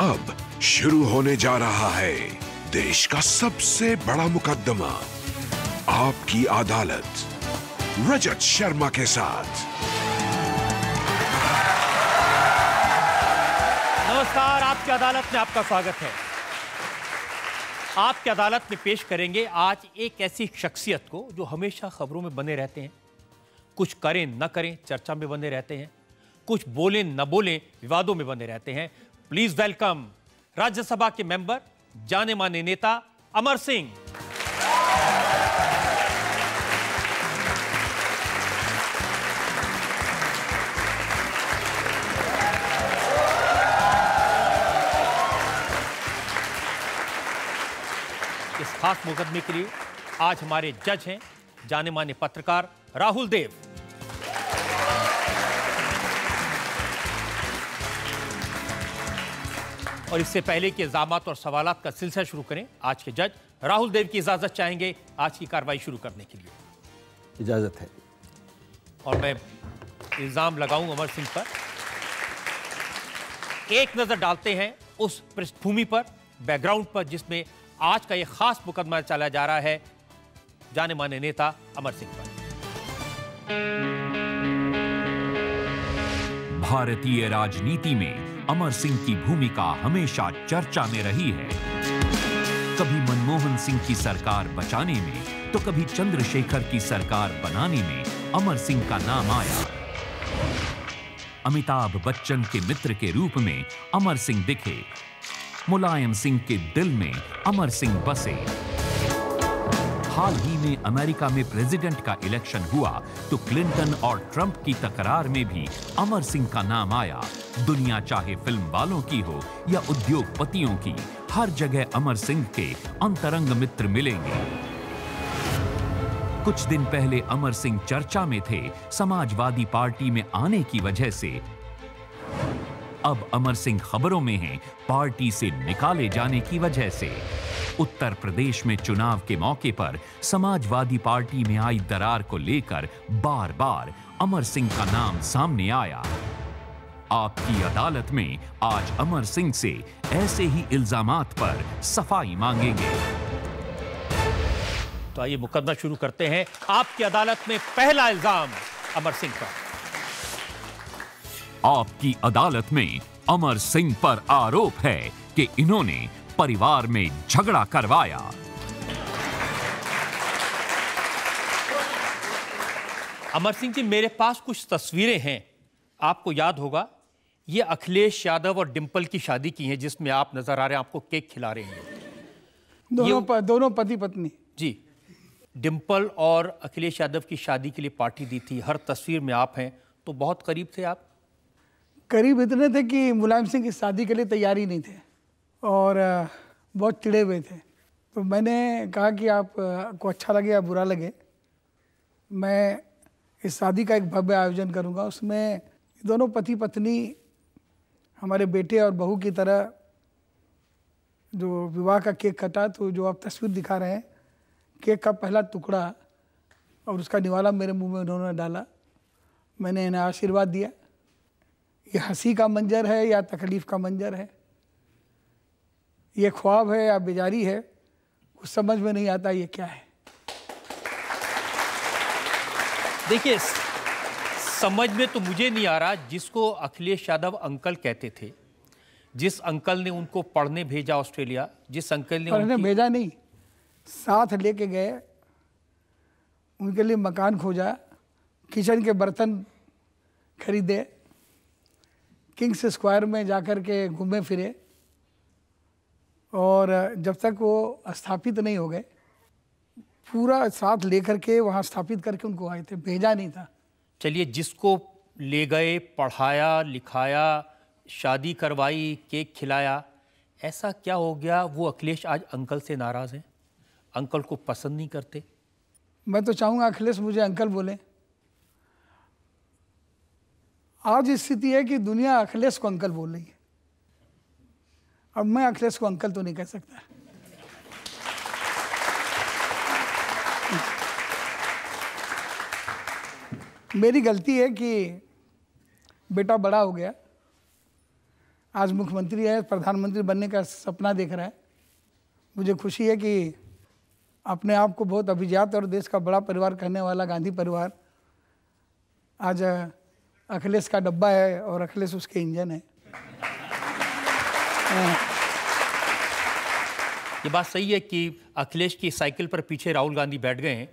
अब शुरू होने जा रहा है देश का सबसे बड़ा मुकदमा आपकी अदालत रजत शर्मा के साथ नमस्कार आपकी अदालत में आपका स्वागत है आपकी अदालत में पेश करेंगे आज एक ऐसी शख्सियत को जो हमेशा खबरों में बने रहते हैं कुछ करें न करें चर्चा में बने रहते हैं कुछ बोलें न बोलें विवादों में बने रहते हैं प्लीज वेलकम राज्यसभा के मेंबर जाने माने नेता अमर सिंह इस खास मुकदमे के लिए आज हमारे जज हैं जाने माने पत्रकार राहुल देव और इससे पहले के इल्जाम और सवाल का सिलसिला शुरू करें आज के जज राहुल देव की इजाज़त चाहेंगे आज की कार्रवाई शुरू करने के लिए इजाज़त है और मैं इल्ज़ाम लगाऊं अमर सिंह पर एक नज़र डालते हैं उस पृष्ठभूमि पर बैकग्राउंड पर जिसमें आज का यह खास मुकदमा चला जा रहा है जाने माने नेता अमर सिंह पर भारतीय राजनीति में अमर सिंह की भूमिका हमेशा चर्चा में रही है कभी मनमोहन सिंह की सरकार बचाने में तो कभी चंद्रशेखर की सरकार बनाने में अमर सिंह का नाम आया अमिताभ बच्चन के मित्र के रूप में अमर सिंह दिखे मुलायम सिंह के दिल में अमर सिंह बसे हाल ही में अमेरिका में प्रेसिडेंट का इलेक्शन हुआ तो क्लिंटन और ट्रंप की तकरार में भी अमर सिंह का नाम आया दुनिया चाहे फिल्म वालों की हो या उद्योगपतियों की हर जगह अमर सिंह के अंतरंग मित्र मिलेंगे कुछ दिन पहले अमर सिंह चर्चा में थे समाजवादी पार्टी में आने की वजह से अब अमर सिंह खबरों में हैं पार्टी से निकाले जाने की वजह से उत्तर प्रदेश में चुनाव के मौके पर समाजवादी पार्टी में आई दरार को लेकर बार बार अमर सिंह का नाम सामने आया आपकी अदालत में आज अमर सिंह से ऐसे ही इल्जाम पर सफाई मांगेंगे तो आइए मुकदमा शुरू करते हैं आपकी अदालत में पहला इल्जाम अमर सिंह का आपकी अदालत में अमर सिंह पर आरोप है कि इन्होंने परिवार में झगड़ा करवाया अमर सिंह जी मेरे पास कुछ तस्वीरें हैं आपको याद होगा ये अखिलेश यादव और डिम्पल की शादी की है जिसमें आप नजर आ रहे हैं आपको केक खिला रहे हैं दोनों प, दोनों पति पत्नी जी डिंपल और अखिलेश यादव की शादी के लिए पार्टी दी थी हर तस्वीर में आप हैं तो बहुत करीब थे आप करीब इतने थे कि मुलायम सिंह की शादी के लिए तैयारी नहीं थे और बहुत चिड़े हुए थे तो मैंने कहा कि आप को अच्छा लगे या बुरा लगे मैं इस शादी का एक भव्य आयोजन करूँगा उसमें दोनों पति पत्नी हमारे बेटे और बहू की तरह जो विवाह का केक कटा तो जो आप तस्वीर दिखा रहे हैं केक का पहला टुकड़ा और उसका निवाला मेरे मुंह में उन्होंने डाला मैंने इन्हें आशीर्वाद दिया ये हंसी का मंजर है या तकलीफ़ का मंजर है ये ख्वाब है या बेजारी है कुछ समझ में नहीं आता ये क्या है देखिए समझ में तो मुझे नहीं आ रहा जिसको अखिलेश यादव अंकल कहते थे जिस अंकल ने उनको पढ़ने भेजा ऑस्ट्रेलिया जिस अंकल ने पढ़ने भेजा नहीं साथ लेके गए उनके लिए मकान खोजा किचन के बर्तन खरीदे किंग्स स्क्वायर में जाकर के घूमे फिरे और जब तक वो स्थापित नहीं हो गए पूरा साथ लेकर के वहाँ स्थापित करके उनको आए थे भेजा नहीं था चलिए जिसको ले गए पढ़ाया लिखाया शादी करवाई केक खिलाया ऐसा क्या हो गया वो अखिलेश आज अंकल से नाराज़ हैं अंकल को पसंद नहीं करते मैं तो चाहूँगा अखिलेश मुझे अंकल बोले आज स्थिति है कि दुनिया अखिलेश को अंकल बोल रही है अब मैं अखिलेश को अंकल तो नहीं कह सकता मेरी गलती है कि बेटा बड़ा हो गया आज मुख्यमंत्री है प्रधानमंत्री बनने का सपना देख रहा है मुझे खुशी है कि अपने आप को बहुत अभिजात और देश का बड़ा परिवार कहने वाला गांधी परिवार आज अखिलेश का डब्बा है और अखिलेश उसके इंजन है हाँ। ये बात सही है कि अखिलेश की साइकिल पर पीछे राहुल गांधी बैठ गए हैं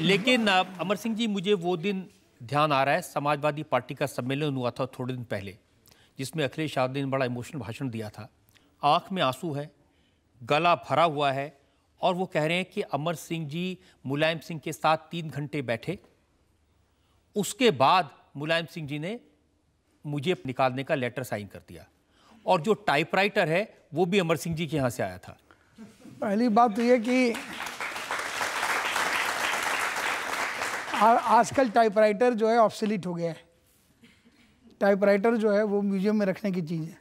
लेकिन अमर सिंह जी मुझे वो दिन ध्यान आ रहा है समाजवादी पार्टी का सम्मेलन हुआ था थोड़े दिन पहले जिसमें अखिलेश यादव ने बड़ा इमोशनल भाषण दिया था आंख में आंसू है गला भरा हुआ है और वो कह रहे हैं कि अमर सिंह जी मुलायम सिंह के साथ तीन घंटे बैठे उसके बाद मुलायम सिंह जी ने मुझे निकालने का लेटर साइन कर दिया और जो टाइपराइटर है वो भी अमर सिंह जी के यहाँ से आया था पहली बात तो ये कि आजकल टाइपराइटर जो है ऑप्सलिट हो गया है टाइपराइटर जो है वो म्यूजियम में रखने की चीज़ है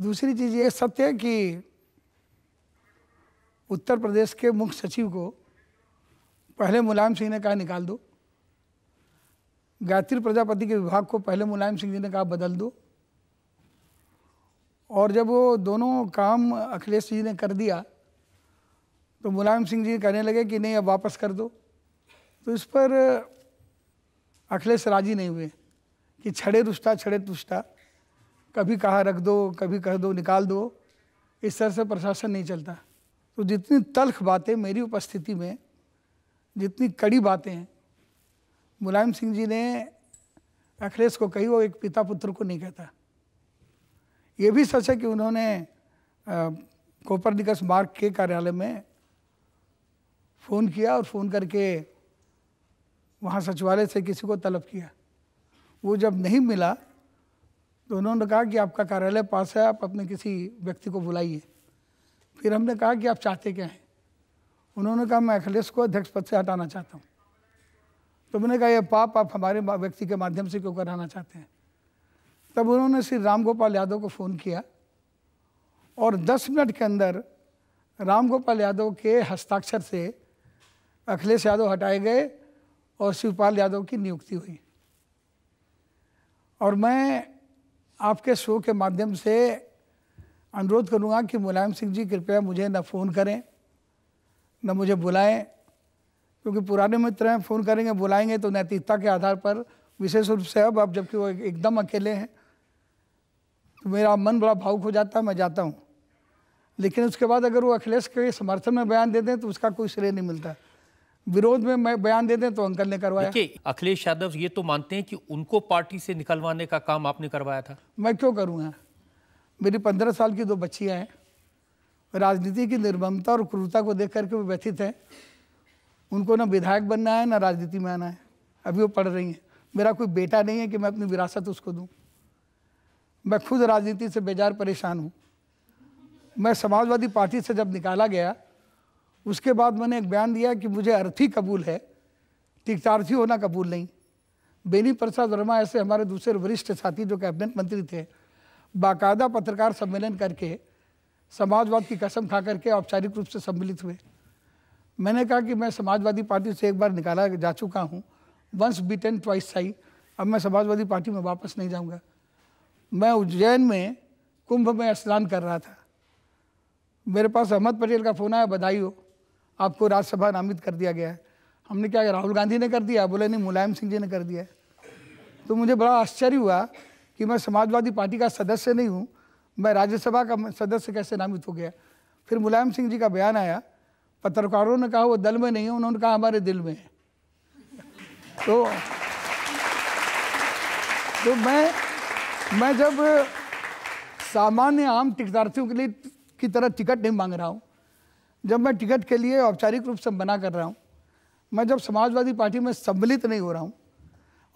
दूसरी चीज़ ये सत्य है कि उत्तर प्रदेश के मुख्य सचिव को पहले मुलायम सिंह ने कहा निकाल दो गायत्री प्रजापति के विभाग को पहले मुलायम सिंह जी ने कहा बदल दो और जब वो दोनों काम अखिलेश जी ने कर दिया तो मुलायम सिंह जी कहने लगे कि नहीं अब वापस कर दो तो इस पर अखिलेश राजी नहीं हुए कि छड़े रुष्टा छड़े तुष्टा कभी कहा रख दो कभी कह दो निकाल दो इस तरह से प्रशासन नहीं चलता तो जितनी तल्ख बातें मेरी उपस्थिति में जितनी कड़ी बातें हैं मुलायम सिंह जी ने अखिलेश को कही वो एक पिता पुत्र को नहीं कहता ये भी सच है कि उन्होंने कोपर निकस मार्ग के कार्यालय में फ़ोन किया और फ़ोन करके वहाँ सचिवालय से किसी को तलब किया वो जब नहीं मिला तो उन्होंने कहा कि आपका कार्यालय पास है आप अपने किसी व्यक्ति को बुलाइए फिर हमने कहा कि आप चाहते क्या हैं उन्होंने कहा मैं अखिलेश को अध्यक्ष पद से हटाना चाहता हूँ तो मैंने कहा यह पाप आप हमारे व्यक्ति के माध्यम से क्यों कराना चाहते हैं तब उन्होंने श्री राम गोपाल यादव को फ़ोन किया और 10 मिनट के अंदर राम गोपाल यादव के हस्ताक्षर से अखिलेश यादव हटाए गए और शिवपाल यादव की नियुक्ति हुई और मैं आपके शो के माध्यम से अनुरोध करूंगा कि मुलायम सिंह जी कृपया मुझे न फ़ोन करें न मुझे बुलाएं क्योंकि पुराने मित्र हैं फ़ोन करेंगे बुलाएंगे तो नैतिकता के आधार पर विशेष रूप से अब अब जबकि वो एकदम अकेले हैं तो मेरा मन बड़ा भावुक हो जाता है मैं जाता हूँ लेकिन उसके बाद अगर वो अखिलेश के समर्थन में बयान दे दें तो उसका कोई श्रेय नहीं मिलता विरोध में मैं बयान दे दें तो अंकल ने करवाया अखिलेश यादव ये तो मानते हैं कि उनको पार्टी से निकलवाने का काम आपने करवाया था मैं क्यों करूँगा मेरी पंद्रह साल की दो बच्चियाँ हैं राजनीति की निर्ममता और क्रूरता को देख करके वो व्यथित हैं उनको ना विधायक बनना है ना राजनीति में आना है अभी वो पढ़ रही हैं मेरा कोई बेटा नहीं है कि मैं अपनी विरासत उसको दूँ मैं खुद राजनीति से बेजार परेशान हूँ मैं समाजवादी पार्टी से जब निकाला गया उसके बाद मैंने एक बयान दिया कि मुझे अर्थी कबूल है टिकटार्थी होना कबूल नहीं बेनी प्रसाद वर्मा ऐसे हमारे दूसरे वरिष्ठ साथी जो कैबिनेट मंत्री थे बाकायदा पत्रकार सम्मेलन करके समाजवाद की कसम खा करके औपचारिक रूप से सम्मिलित हुए मैंने कहा कि मैं समाजवादी पार्टी से एक बार निकाला जा चुका हूँ वंस टेन ट्वाइस साई अब मैं समाजवादी पार्टी में वापस नहीं जाऊँगा मैं उज्जैन में कुंभ में स्नान कर रहा था मेरे पास अहमद पटेल का फ़ोन आया बधाई हो आपको राज्यसभा नामित कर दिया गया है हमने क्या राहुल गांधी ने कर दिया बोले नहीं मुलायम सिंह जी ने कर दिया तो मुझे बड़ा आश्चर्य हुआ कि मैं समाजवादी पार्टी का सदस्य नहीं हूँ मैं राज्यसभा का सदस्य कैसे नामित हो गया फिर मुलायम सिंह जी का बयान आया पत्रकारों ने कहा वो दल में नहीं है उन्होंने कहा हमारे दिल में है तो तो मैं मैं जब सामान्य आम टिकटार्थियों के लिए की तरह टिकट नहीं मांग रहा हूँ जब मैं टिकट के लिए औपचारिक रूप से मना कर रहा हूँ मैं जब समाजवादी पार्टी में सम्मिलित नहीं हो रहा हूँ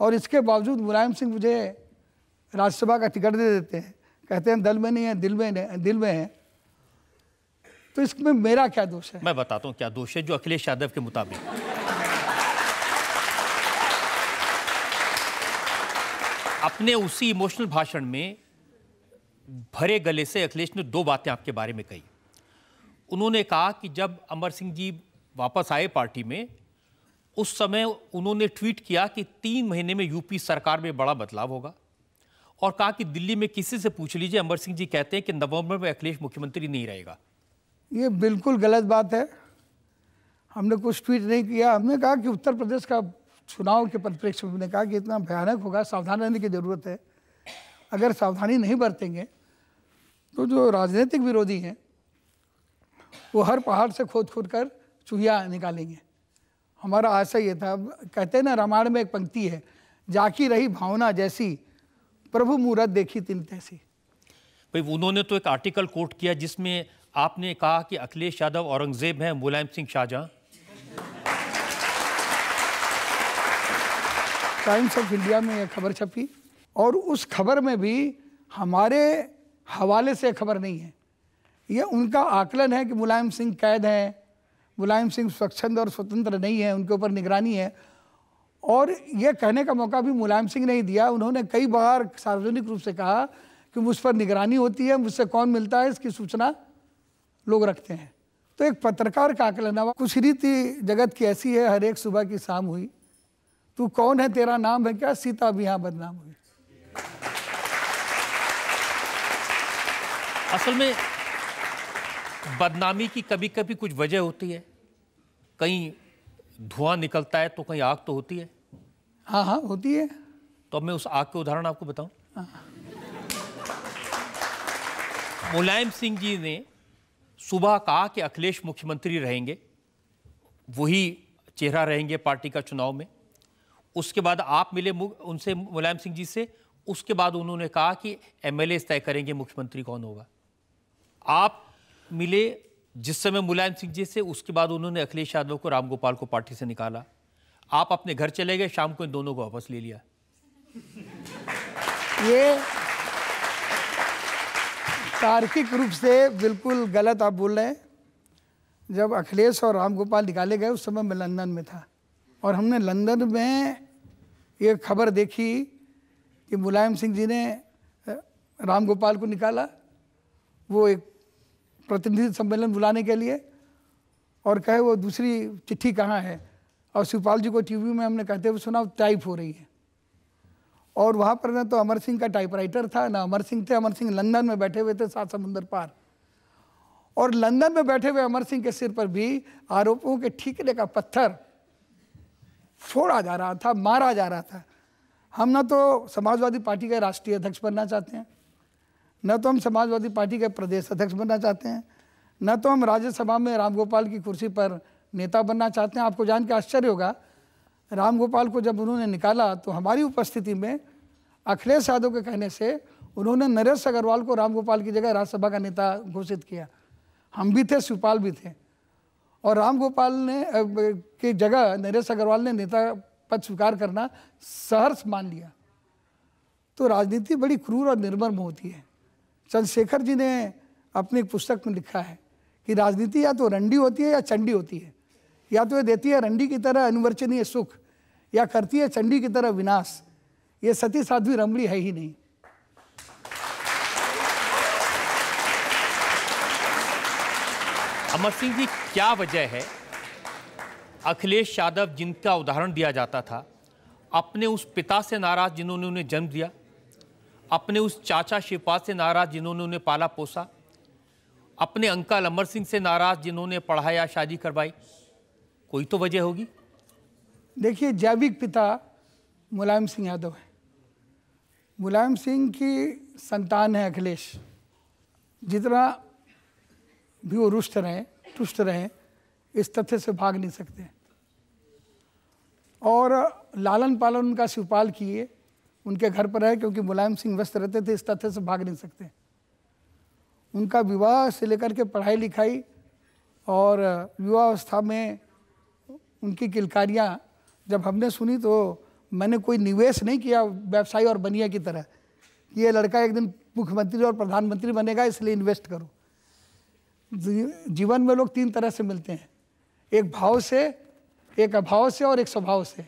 और इसके बावजूद मुलायम सिंह मुझे राज्यसभा का टिकट दे देते हैं कहते हैं दल में नहीं है दिल में नहीं दिल में है तो इसमें मेरा क्या दोष है मैं बताता हूँ क्या दोष है जो अखिलेश यादव के मुताबिक अपने उसी इमोशनल भाषण में भरे गले से अखिलेश ने दो बातें आपके बारे में कही उन्होंने कहा कि जब अमर सिंह जी वापस आए पार्टी में उस समय उन्होंने ट्वीट किया कि तीन महीने में यूपी सरकार में बड़ा बदलाव होगा और कहा कि दिल्ली में किसी से पूछ लीजिए अमर सिंह जी कहते हैं कि नवंबर में अखिलेश मुख्यमंत्री नहीं रहेगा ये बिल्कुल गलत बात है हमने कुछ ट्वीट नहीं किया हमने कहा कि उत्तर प्रदेश का चुनाव के परिप्रेक्ष्य में हमने कहा कि इतना भयानक होगा सावधान रहने की ज़रूरत है अगर सावधानी नहीं बरतेंगे तो जो राजनीतिक विरोधी हैं वो हर पहाड़ से खोद खोद कर चूहिया निकालेंगे हमारा आशा ये था कहते हैं ना रामायण में एक पंक्ति है जाकी रही भावना जैसी प्रभु मुहूर्त देखी तीन तैसी भाई उन्होंने तो एक आर्टिकल कोट किया जिसमें आपने कहा कि अखिलेश यादव औरंगजेब हैं Mulayam Singh Shahjahan Times of India में यह खबर छपी और उस खबर में भी हमारे हवाले से खबर नहीं है यह उनका आकलन है कि मुलायम सिंह कैद हैं मुलायम सिंह स्वच्छंद और स्वतंत्र नहीं है उनके ऊपर निगरानी है और यह कहने का मौका भी मुलायम सिंह ने ही दिया उन्होंने कई बार सार्वजनिक रूप से कहा कि मुझ पर निगरानी होती है मुझसे कौन मिलता है इसकी सूचना लोग रखते हैं तो एक पत्रकार का आकलन हुआ कुछ रीति जगत की ऐसी है हर एक सुबह की शाम हुई तू कौन है तेरा नाम है क्या सीता भी यहाँ बदनाम हुई असल में बदनामी की कभी कभी कुछ वजह होती है कहीं धुआं निकलता है तो कहीं आग तो होती है हाँ हाँ होती है तो अब मैं उस आग के उदाहरण आपको बताऊं हाँ। मुलायम सिंह जी ने सुबह कहा कि अखिलेश मुख्यमंत्री रहेंगे वही चेहरा रहेंगे पार्टी का चुनाव में उसके बाद आप मिले उनसे मुलायम सिंह जी से उसके बाद उन्होंने कहा कि एमएलए तय करेंगे मुख्यमंत्री कौन होगा आप मिले जिस समय मुलायम सिंह जी से उसके बाद उन्होंने अखिलेश यादव को रामगोपाल को पार्टी से निकाला आप अपने घर चले गए शाम को इन दोनों को वापस ले लिया ये तार्किक रूप से बिल्कुल गलत आप बोल रहे हैं जब अखिलेश और राम गोपाल निकाले गए उस समय मैं लंदन में था और हमने लंदन में ये खबर देखी कि मुलायम सिंह जी ने रामगोपाल को निकाला वो एक प्रतिनिधि सम्मेलन बुलाने के लिए और कहे वो दूसरी चिट्ठी कहाँ है और शिवपाल जी को टीवी में हमने कहते हुए सुना टाइप हो रही है और वहाँ पर ना तो अमर सिंह का टाइपराइटर था ना अमर सिंह थे अमर सिंह लंदन में बैठे हुए थे सात समुंदर पार और लंदन में बैठे हुए अमर सिंह के सिर पर भी आरोपों के ठीकरे का पत्थर फोड़ा जा रहा था मारा जा रहा था हम ना तो समाजवादी पार्टी के राष्ट्रीय अध्यक्ष बनना चाहते हैं न तो हम समाजवादी पार्टी के प्रदेश अध्यक्ष बनना चाहते हैं न तो हम राज्यसभा में रामगोपाल की कुर्सी पर नेता बनना चाहते हैं आपको जान के आश्चर्य होगा रामगोपाल को जब उन्होंने निकाला तो हमारी उपस्थिति में अखिलेश यादव के कहने से उन्होंने नरेश अग्रवाल को राम गोपाल की जगह राज्यसभा का नेता घोषित किया हम भी थे शिवपाल भी थे और रामगोपाल ने की जगह नरेश अग्रवाल ने नेता पद स्वीकार करना सहर्ष मान लिया तो राजनीति बड़ी क्रूर और निर्मम होती है चंद्रशेखर जी ने अपनी एक पुस्तक में लिखा है कि राजनीति या तो रंडी होती है या चंडी होती है या तो ये देती है रंडी की तरह अनुवर्चनीय सुख या करती है चंडी की तरह विनाश ये सती साध्वी रमणी है ही नहीं अमर सिंह जी क्या वजह है अखिलेश यादव जिनका उदाहरण दिया जाता था अपने उस पिता से नाराज जिन्होंने उन्हें जन्म दिया अपने उस चाचा शिवपाल से नाराज जिन्होंने उन्हें पाला पोसा अपने अंकल अमर सिंह से नाराज जिन्होंने पढ़ाया शादी करवाई कोई तो वजह होगी देखिए जैविक पिता मुलायम सिंह यादव है मुलायम सिंह की संतान है अखिलेश जितना भी वो रुष्ट रहें तुष्ट रहें इस तथ्य से भाग नहीं सकते और लालन पालन उनका शिवपाल किए उनके घर पर है क्योंकि मुलायम सिंह व्यस्त रहते थे इस तथ्य से भाग नहीं सकते उनका विवाह से लेकर के पढ़ाई लिखाई और युवावस्था में उनकी किलकारियाँ जब हमने सुनी तो मैंने कोई निवेश नहीं किया व्यवसायी और बनिया की तरह कि ये लड़का एक दिन मुख्यमंत्री और प्रधानमंत्री बनेगा इसलिए इन्वेस्ट करो जीवन में लोग तीन तरह से मिलते हैं एक भाव से एक अभाव से और एक स्वभाव से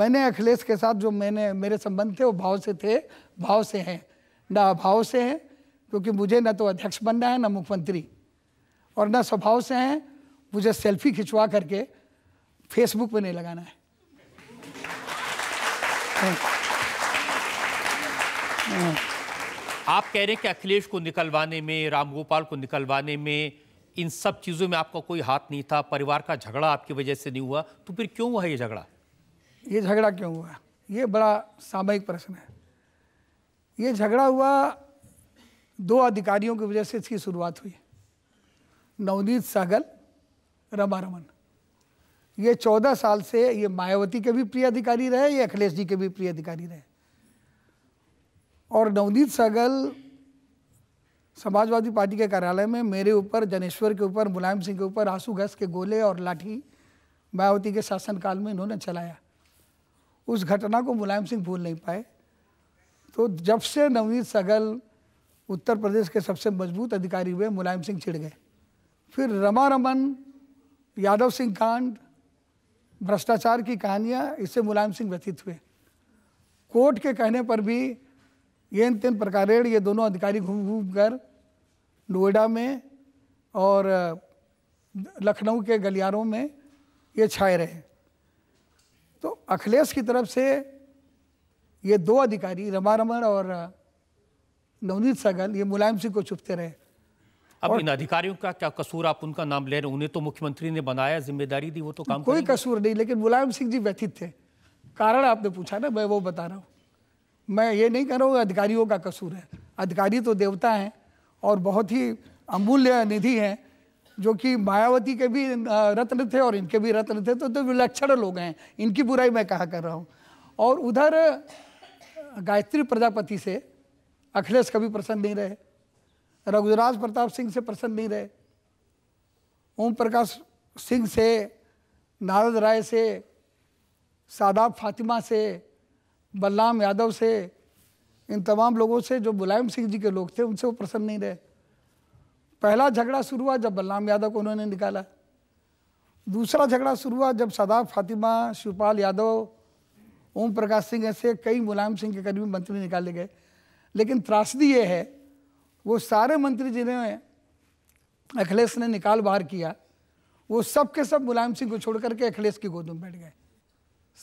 मैंने अखिलेश के साथ जो मैंने मेरे संबंध थे वो भाव से थे भाव से हैं ना अभाव से हैं क्योंकि मुझे ना तो अध्यक्ष बनना है ना मुख्यमंत्री और ना स्वभाव से हैं मुझे सेल्फी खिंचवा करके फेसबुक पे नहीं लगाना है आप कह रहे हैं कि अखिलेश को निकलवाने में रामगोपाल को निकलवाने में इन सब चीज़ों में आपका कोई हाथ नहीं था परिवार का झगड़ा आपकी वजह से नहीं हुआ तो फिर क्यों हुआ ये झगड़ा ये झगड़ा क्यों हुआ ये बड़ा सामयिक प्रश्न है ये झगड़ा हुआ दो अधिकारियों की वजह से इसकी शुरुआत हुई नवनीत सागल रमा रमन ये चौदह साल से ये मायावती के भी प्रिय अधिकारी रहे ये अखिलेश जी के भी प्रिय अधिकारी रहे और नवनीत सहगल समाजवादी पार्टी के कार्यालय में मेरे ऊपर जनेश्वर के ऊपर मुलायम सिंह के ऊपर आंसू घस के गोले और लाठी मायावती के शासनकाल में इन्होंने चलाया उस घटना को मुलायम सिंह भूल नहीं पाए तो जब से नवनीत सहगल उत्तर प्रदेश के सबसे मजबूत अधिकारी हुए मुलायम सिंह चिड़ गए फिर रमा रमन यादव सिंह कांड भ्रष्टाचार की कहानियाँ इससे मुलायम सिंह व्यतीत हुए कोर्ट के कहने पर भी ये तीन प्रकारेण ये दोनों अधिकारी घूम घूम कर नोएडा में और लखनऊ के गलियारों में ये छाए रहे तो अखिलेश की तरफ से ये दो अधिकारी रमा रमन और नवनीत सहगल ये मुलायम सिंह को चुपते रहे अब इन अधिकारियों का क्या कसूर आप उनका नाम ले रहे हैं उन्हें तो मुख्यमंत्री ने बनाया जिम्मेदारी दी वो तो काम कोई कसूर नहीं लेकिन मुलायम सिंह जी व्यथित थे कारण आपने पूछा ना मैं वो बता रहा हूँ मैं ये नहीं कह रहा हूँ अधिकारियों का कसूर है अधिकारी तो देवता हैं और बहुत ही अमूल्य निधि हैं जो कि मायावती के भी रत्न थे और इनके भी रत्न थे तो तो विलक्षण लोग हैं इनकी बुराई मैं कहा कर रहा हूँ और उधर गायत्री प्रजापति से अखिलेश कभी प्रसन्न नहीं रहे रघुराज प्रताप सिंह से प्रसन्न नहीं रहे ओम प्रकाश सिंह से नारद राय से सादाब फातिमा से बलराम यादव से इन तमाम लोगों से जो मुलायम सिंह जी के लोग थे उनसे वो प्रसन्न नहीं रहे पहला झगड़ा शुरू हुआ जब बलराम यादव को उन्होंने निकाला दूसरा झगड़ा शुरू हुआ जब सादाब फातिमा शिवपाल यादव ओम प्रकाश सिंह ऐसे कई मुलायम सिंह के करीबी मंत्री निकाले गए लेकिन त्रासदी ये है वो सारे मंत्री जिन्हें अखिलेश ने निकाल बाहर किया वो सब के सब मुलायम सिंह को छोड़ करके अखिलेश की गोद में बैठ गए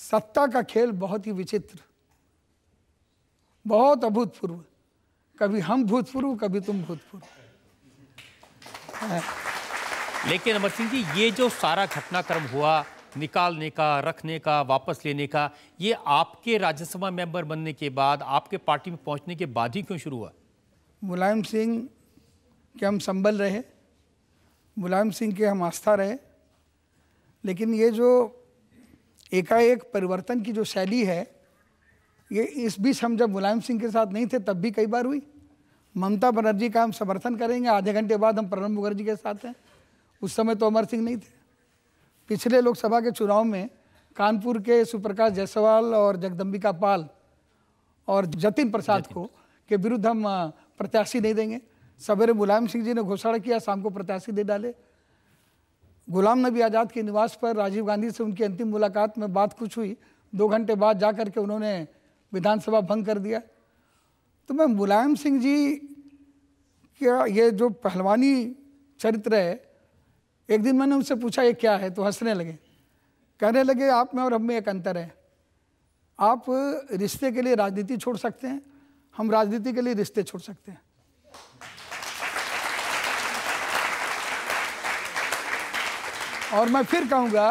सत्ता का खेल बहुत ही विचित्र बहुत अभूतपूर्व कभी हम भूतपूर्व कभी तुम भूतपूर्व लेकिन अमर सिंह जी ये जो सारा घटनाक्रम हुआ निकालने का रखने का वापस लेने का ये आपके राज्यसभा मेंबर बनने के बाद आपके पार्टी में पहुंचने के बाद ही क्यों शुरू हुआ मुलायम सिंह के हम संबल रहे मुलायम सिंह के हम आस्था रहे लेकिन ये जो एकाएक परिवर्तन की जो शैली है ये इस बीच हम जब मुलायम सिंह के साथ नहीं थे तब भी कई बार हुई ममता बनर्जी का हम समर्थन करेंगे आधे घंटे बाद हम प्रणब मुखर्जी के साथ हैं उस समय तो अमर सिंह नहीं थे पिछले लोकसभा के चुनाव में कानपुर के सुप्रकाश जायसवाल और जगदम्बिका पाल और जतिन प्रसाद को के विरुद्ध हम प्रत्याशी नहीं देंगे सवेरे मुलायम सिंह जी ने घोषणा किया शाम को प्रत्याशी दे डाले गुलाम नबी आज़ाद के निवास पर राजीव गांधी से उनकी अंतिम मुलाकात में बात कुछ हुई दो घंटे बाद जा करके के उन्होंने विधानसभा भंग कर दिया तो मैं मुलायम सिंह जी का ये जो पहलवानी चरित्र है एक दिन मैंने उनसे पूछा ये क्या है तो हंसने लगे कहने लगे आप में और हम में एक अंतर है आप रिश्ते के लिए राजनीति छोड़ सकते हैं हम राजनीति के लिए रिश्ते छोड़ सकते हैं और मैं फिर कहूँगा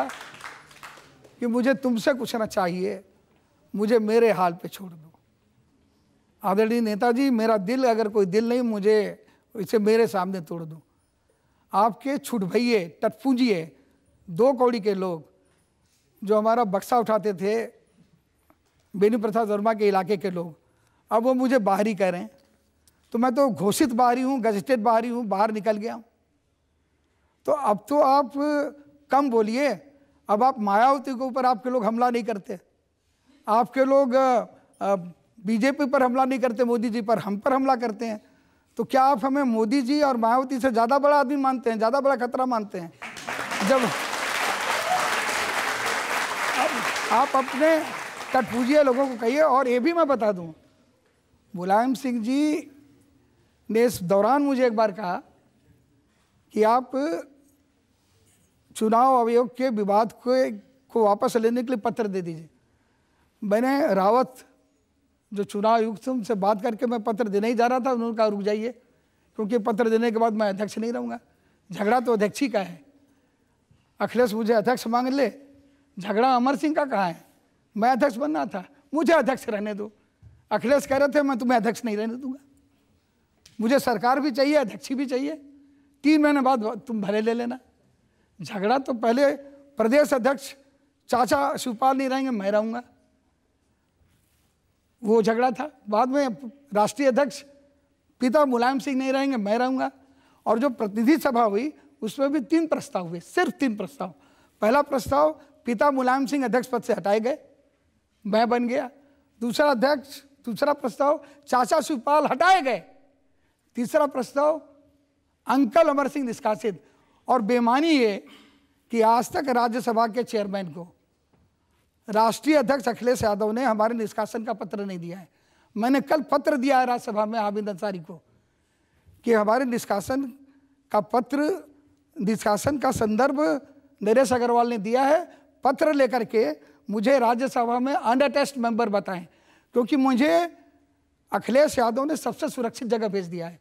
कि मुझे तुमसे कुछ ना चाहिए मुझे मेरे हाल पे छोड़ दो आदरणीय नेताजी मेरा दिल अगर कोई दिल नहीं मुझे इसे मेरे सामने तोड़ दो आपके छुट भइये टटपूंजिए दो कौड़ी के लोग जो हमारा बक्सा उठाते थे बेनी प्रसाद वर्मा के इलाके के लोग अब वो मुझे बाहरी कह रहे हैं तो मैं तो घोषित बाहरी हूँ गजटेड बाहरी हूँ बाहर निकल गया हूँ तो अब तो आप कम बोलिए अब आप मायावती के ऊपर आपके लोग हमला नहीं करते आपके लोग बीजेपी पर हमला नहीं करते मोदी जी पर हम पर हमला करते हैं तो क्या आप हमें मोदी जी और मायावती से ज़्यादा बड़ा आदमी मानते हैं ज़्यादा बड़ा खतरा मानते हैं जब अब आप अपने कठपूजिया लोगों को कहिए और ये भी मैं बता दूँ मुलायम सिंह जी ने इस दौरान मुझे एक बार कहा कि आप चुनाव आयोग के विवाद को को वापस लेने के लिए पत्र दे दीजिए मैंने रावत जो चुनाव आयुक्त थे उनसे बात करके मैं पत्र देने ही जा रहा था उन्होंने कहा रुक जाइए क्योंकि पत्र देने के बाद मैं अध्यक्ष नहीं रहूँगा झगड़ा तो अध्यक्ष ही का है अखिलेश मुझे अध्यक्ष मांग ले झगड़ा अमर सिंह का कहाँ है मैं अध्यक्ष बनना था मुझे अध्यक्ष रहने दो अखिलेश कह रहे थे मैं तुम्हें अध्यक्ष नहीं रहने दूंगा मुझे सरकार भी चाहिए अध्यक्ष भी चाहिए तीन महीने बाद तुम भले ले लेना झगड़ा तो पहले प्रदेश अध्यक्ष चाचा शिवपाल नहीं रहेंगे मैं रहूँगा वो झगड़ा था बाद में राष्ट्रीय अध्यक्ष पिता मुलायम सिंह नहीं रहेंगे मैं रहूँगा और जो प्रतिनिधि सभा हुई उसमें भी तीन प्रस्ताव हुए सिर्फ तीन प्रस्ताव पहला प्रस्ताव पिता मुलायम सिंह अध्यक्ष पद से हटाए गए मैं बन गया दूसरा अध्यक्ष दूसरा प्रस्ताव चाचा शिवपाल हटाए गए तीसरा प्रस्ताव अंकल अमर सिंह निष्कासित और बेमानी है कि आज तक राज्यसभा के चेयरमैन को राष्ट्रीय अध्यक्ष अखिलेश यादव ने हमारे निष्कासन का पत्र नहीं दिया है मैंने कल पत्र दिया है राज्यसभा में आबिद अंसारी को कि हमारे निष्कासन का पत्र निष्कासन का संदर्भ नरेश अग्रवाल ने दिया है पत्र लेकर के मुझे राज्यसभा में अनअटेस्ट मेंबर बताएं क्योंकि मुझे अखिलेश यादव ने सबसे सुरक्षित जगह भेज दिया है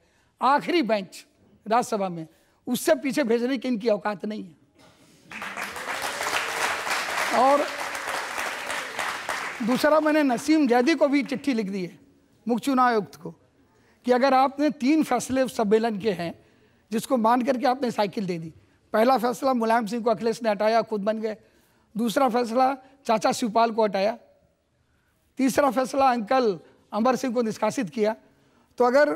आखिरी बेंच राज्यसभा में उससे पीछे भेजने की इनकी औकात नहीं है और दूसरा मैंने नसीम जैदी को भी चिट्ठी लिख दी है मुख्य चुनाव आयुक्त को कि अगर आपने तीन फैसले सम्मेलन के हैं जिसको मान करके आपने साइकिल दे दी पहला फैसला मुलायम सिंह को अखिलेश ने हटाया खुद बन गए दूसरा फैसला चाचा शिवपाल को हटाया तीसरा फैसला अंकल अमर सिंह को निष्कासित किया तो अगर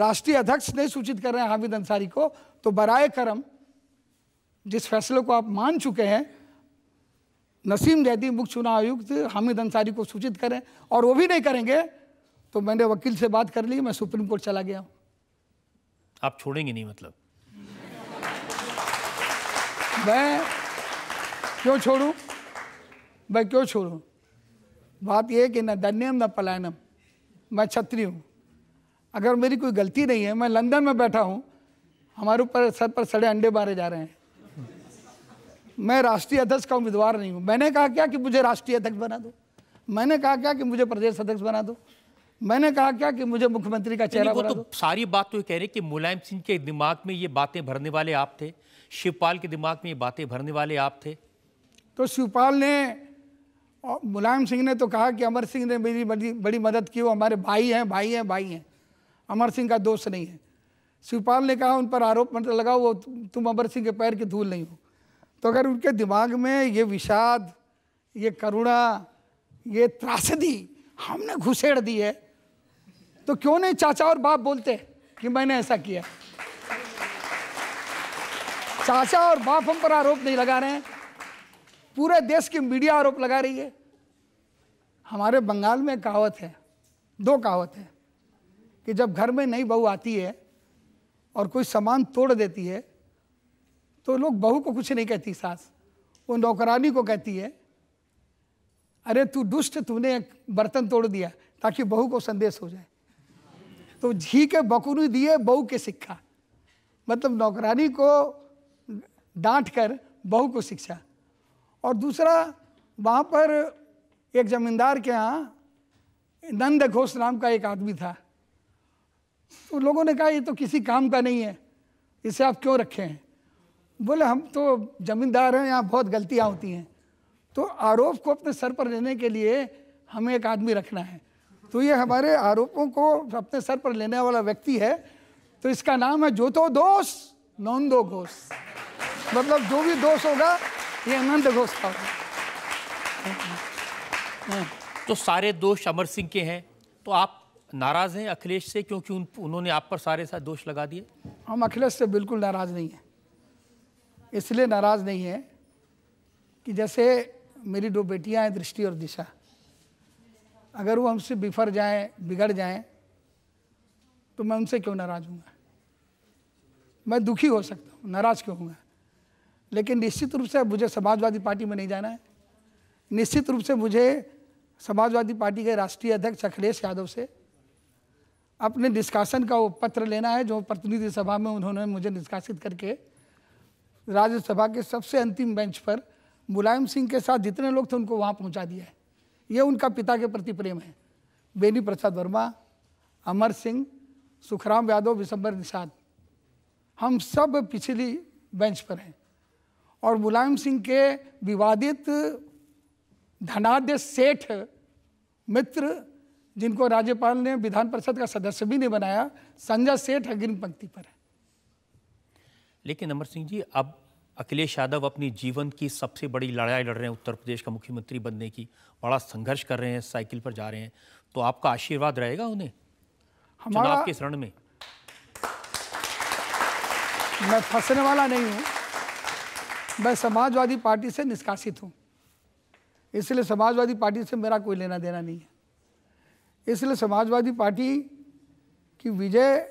राष्ट्रीय अध्यक्ष नहीं सूचित कर रहे हैं हामिद अंसारी को तो बरा करम जिस फैसले को आप मान चुके हैं नसीम जैदी मुख्य चुनाव आयुक्त हामिद अंसारी को सूचित करें और वो भी नहीं करेंगे तो मैंने वकील से बात कर ली मैं सुप्रीम कोर्ट चला गया आप छोड़ेंगे नहीं मतलब मैं क्यों छोड़ू मैं क्यों छोड़ू बात यह है कि न धन्यम न पलायनम मैं छत्री हूँ अगर मेरी कोई गलती नहीं है मैं लंदन में बैठा हूँ हमारे ऊपर सर पर सड़े अंडे मारे जा रहे हैं मैं राष्ट्रीय अध्यक्ष का उम्मीदवार नहीं हूँ मैंने कहा क्या कि मुझे राष्ट्रीय अध्यक्ष बना दो मैंने कहा क्या कि मुझे प्रदेश अध्यक्ष बना दो मैंने कहा क्या कि मुझे मुख्यमंत्री का चेहरा तो सारी बात तो ये कह रहे कि मुलायम सिंह के दिमाग में ये बातें भरने वाले आप थे शिवपाल के दिमाग में ये बातें भरने वाले आप थे तो शिवपाल ने और मुलायम सिंह ने तो कहा कि अमर सिंह ने मेरी बड़ी बड़ी मदद की वो हमारे भाई हैं भाई हैं भाई हैं अमर सिंह का दोस्त नहीं है शिवपाल ने कहा उन पर आरोप मतलब लगाओ वो तुम अमर सिंह के पैर की धूल नहीं हो तो अगर उनके दिमाग में ये विषाद ये करुणा ये त्रासदी हमने घुसेड़ दी है तो क्यों नहीं चाचा और बाप बोलते कि मैंने ऐसा किया चाचा और बाप हम पर आरोप नहीं लगा रहे हैं पूरे देश की मीडिया आरोप लगा रही है हमारे बंगाल में कहावत है दो कहावत है कि जब घर में नई बहू आती है और कोई सामान तोड़ देती है तो लोग बहू को कुछ नहीं कहती सास वो नौकरानी को कहती है अरे तू दुष्ट तूने एक बर्तन तोड़ दिया ताकि बहू को संदेश हो जाए तो झी के बकुरी दिए बहू के सिक्खा मतलब नौकरानी को डांट कर बहू को शिक्षा और दूसरा वहाँ पर एक जमींदार के यहाँ नंद घोष नाम का एक आदमी था तो लोगों ने कहा ये तो किसी काम का नहीं है इसे आप क्यों रखे हैं बोले हम तो जमींदार हैं यहाँ बहुत गलतियाँ होती हैं तो आरोप को अपने सर पर लेने के लिए हमें एक आदमी रखना है तो ये हमारे आरोपों को अपने सर पर लेने वाला व्यक्ति है तो इसका नाम है जो तो दोष नौन दो घोष मतलब जो भी दोष होगा ये आनंद घोष था हाँ, तो सारे दोष अमर सिंह के हैं तो आप नाराज़ हैं अखिलेश से क्योंकि उन उन्होंने आप पर सारे साथ दोष लगा दिए हम अखिलेश से बिल्कुल नाराज़ नहीं हैं इसलिए नाराज़ नहीं है कि जैसे मेरी दो बेटियां हैं दृष्टि और दिशा अगर वो हमसे बिफर जाएं बिगड़ जाएं तो मैं उनसे क्यों नाराज़ हूँ मैं दुखी हो सकता हूँ नाराज़ क्यों हूँ लेकिन निश्चित रूप से मुझे समाजवादी पार्टी में नहीं जाना है निश्चित रूप से मुझे समाजवादी पार्टी के राष्ट्रीय अध्यक्ष अखिलेश यादव से अपने निष्कासन का वो पत्र लेना है जो प्रतिनिधि सभा में उन्होंने मुझे निष्कासित करके राज्यसभा के सबसे अंतिम बेंच पर मुलायम सिंह के साथ जितने लोग थे उनको वहाँ पहुँचा दिया है ये उनका पिता के प्रति प्रेम है बेनी प्रसाद वर्मा अमर सिंह सुखराम यादव विशंबर निषाद हम सब पिछली बेंच पर हैं और मुलायम सिंह के विवादित धनाढ्य सेठ मित्र जिनको राज्यपाल ने विधान परिषद का सदस्य भी नहीं बनाया संजय सेठ अग्रिम पंक्ति पर है लेकिन अमर सिंह जी अब अखिलेश यादव अपनी जीवन की सबसे बड़ी लड़ाई लड़ रहे हैं उत्तर प्रदेश का मुख्यमंत्री बनने की बड़ा संघर्ष कर रहे हैं साइकिल पर जा रहे हैं तो आपका आशीर्वाद रहेगा उन्हें हमारा चुनाव के शरण में मैं फंसने वाला नहीं हूँ मैं समाजवादी पार्टी से निष्कासित हूँ इसलिए समाजवादी पार्टी से मेरा कोई लेना देना नहीं है इसलिए समाजवादी पार्टी की विजय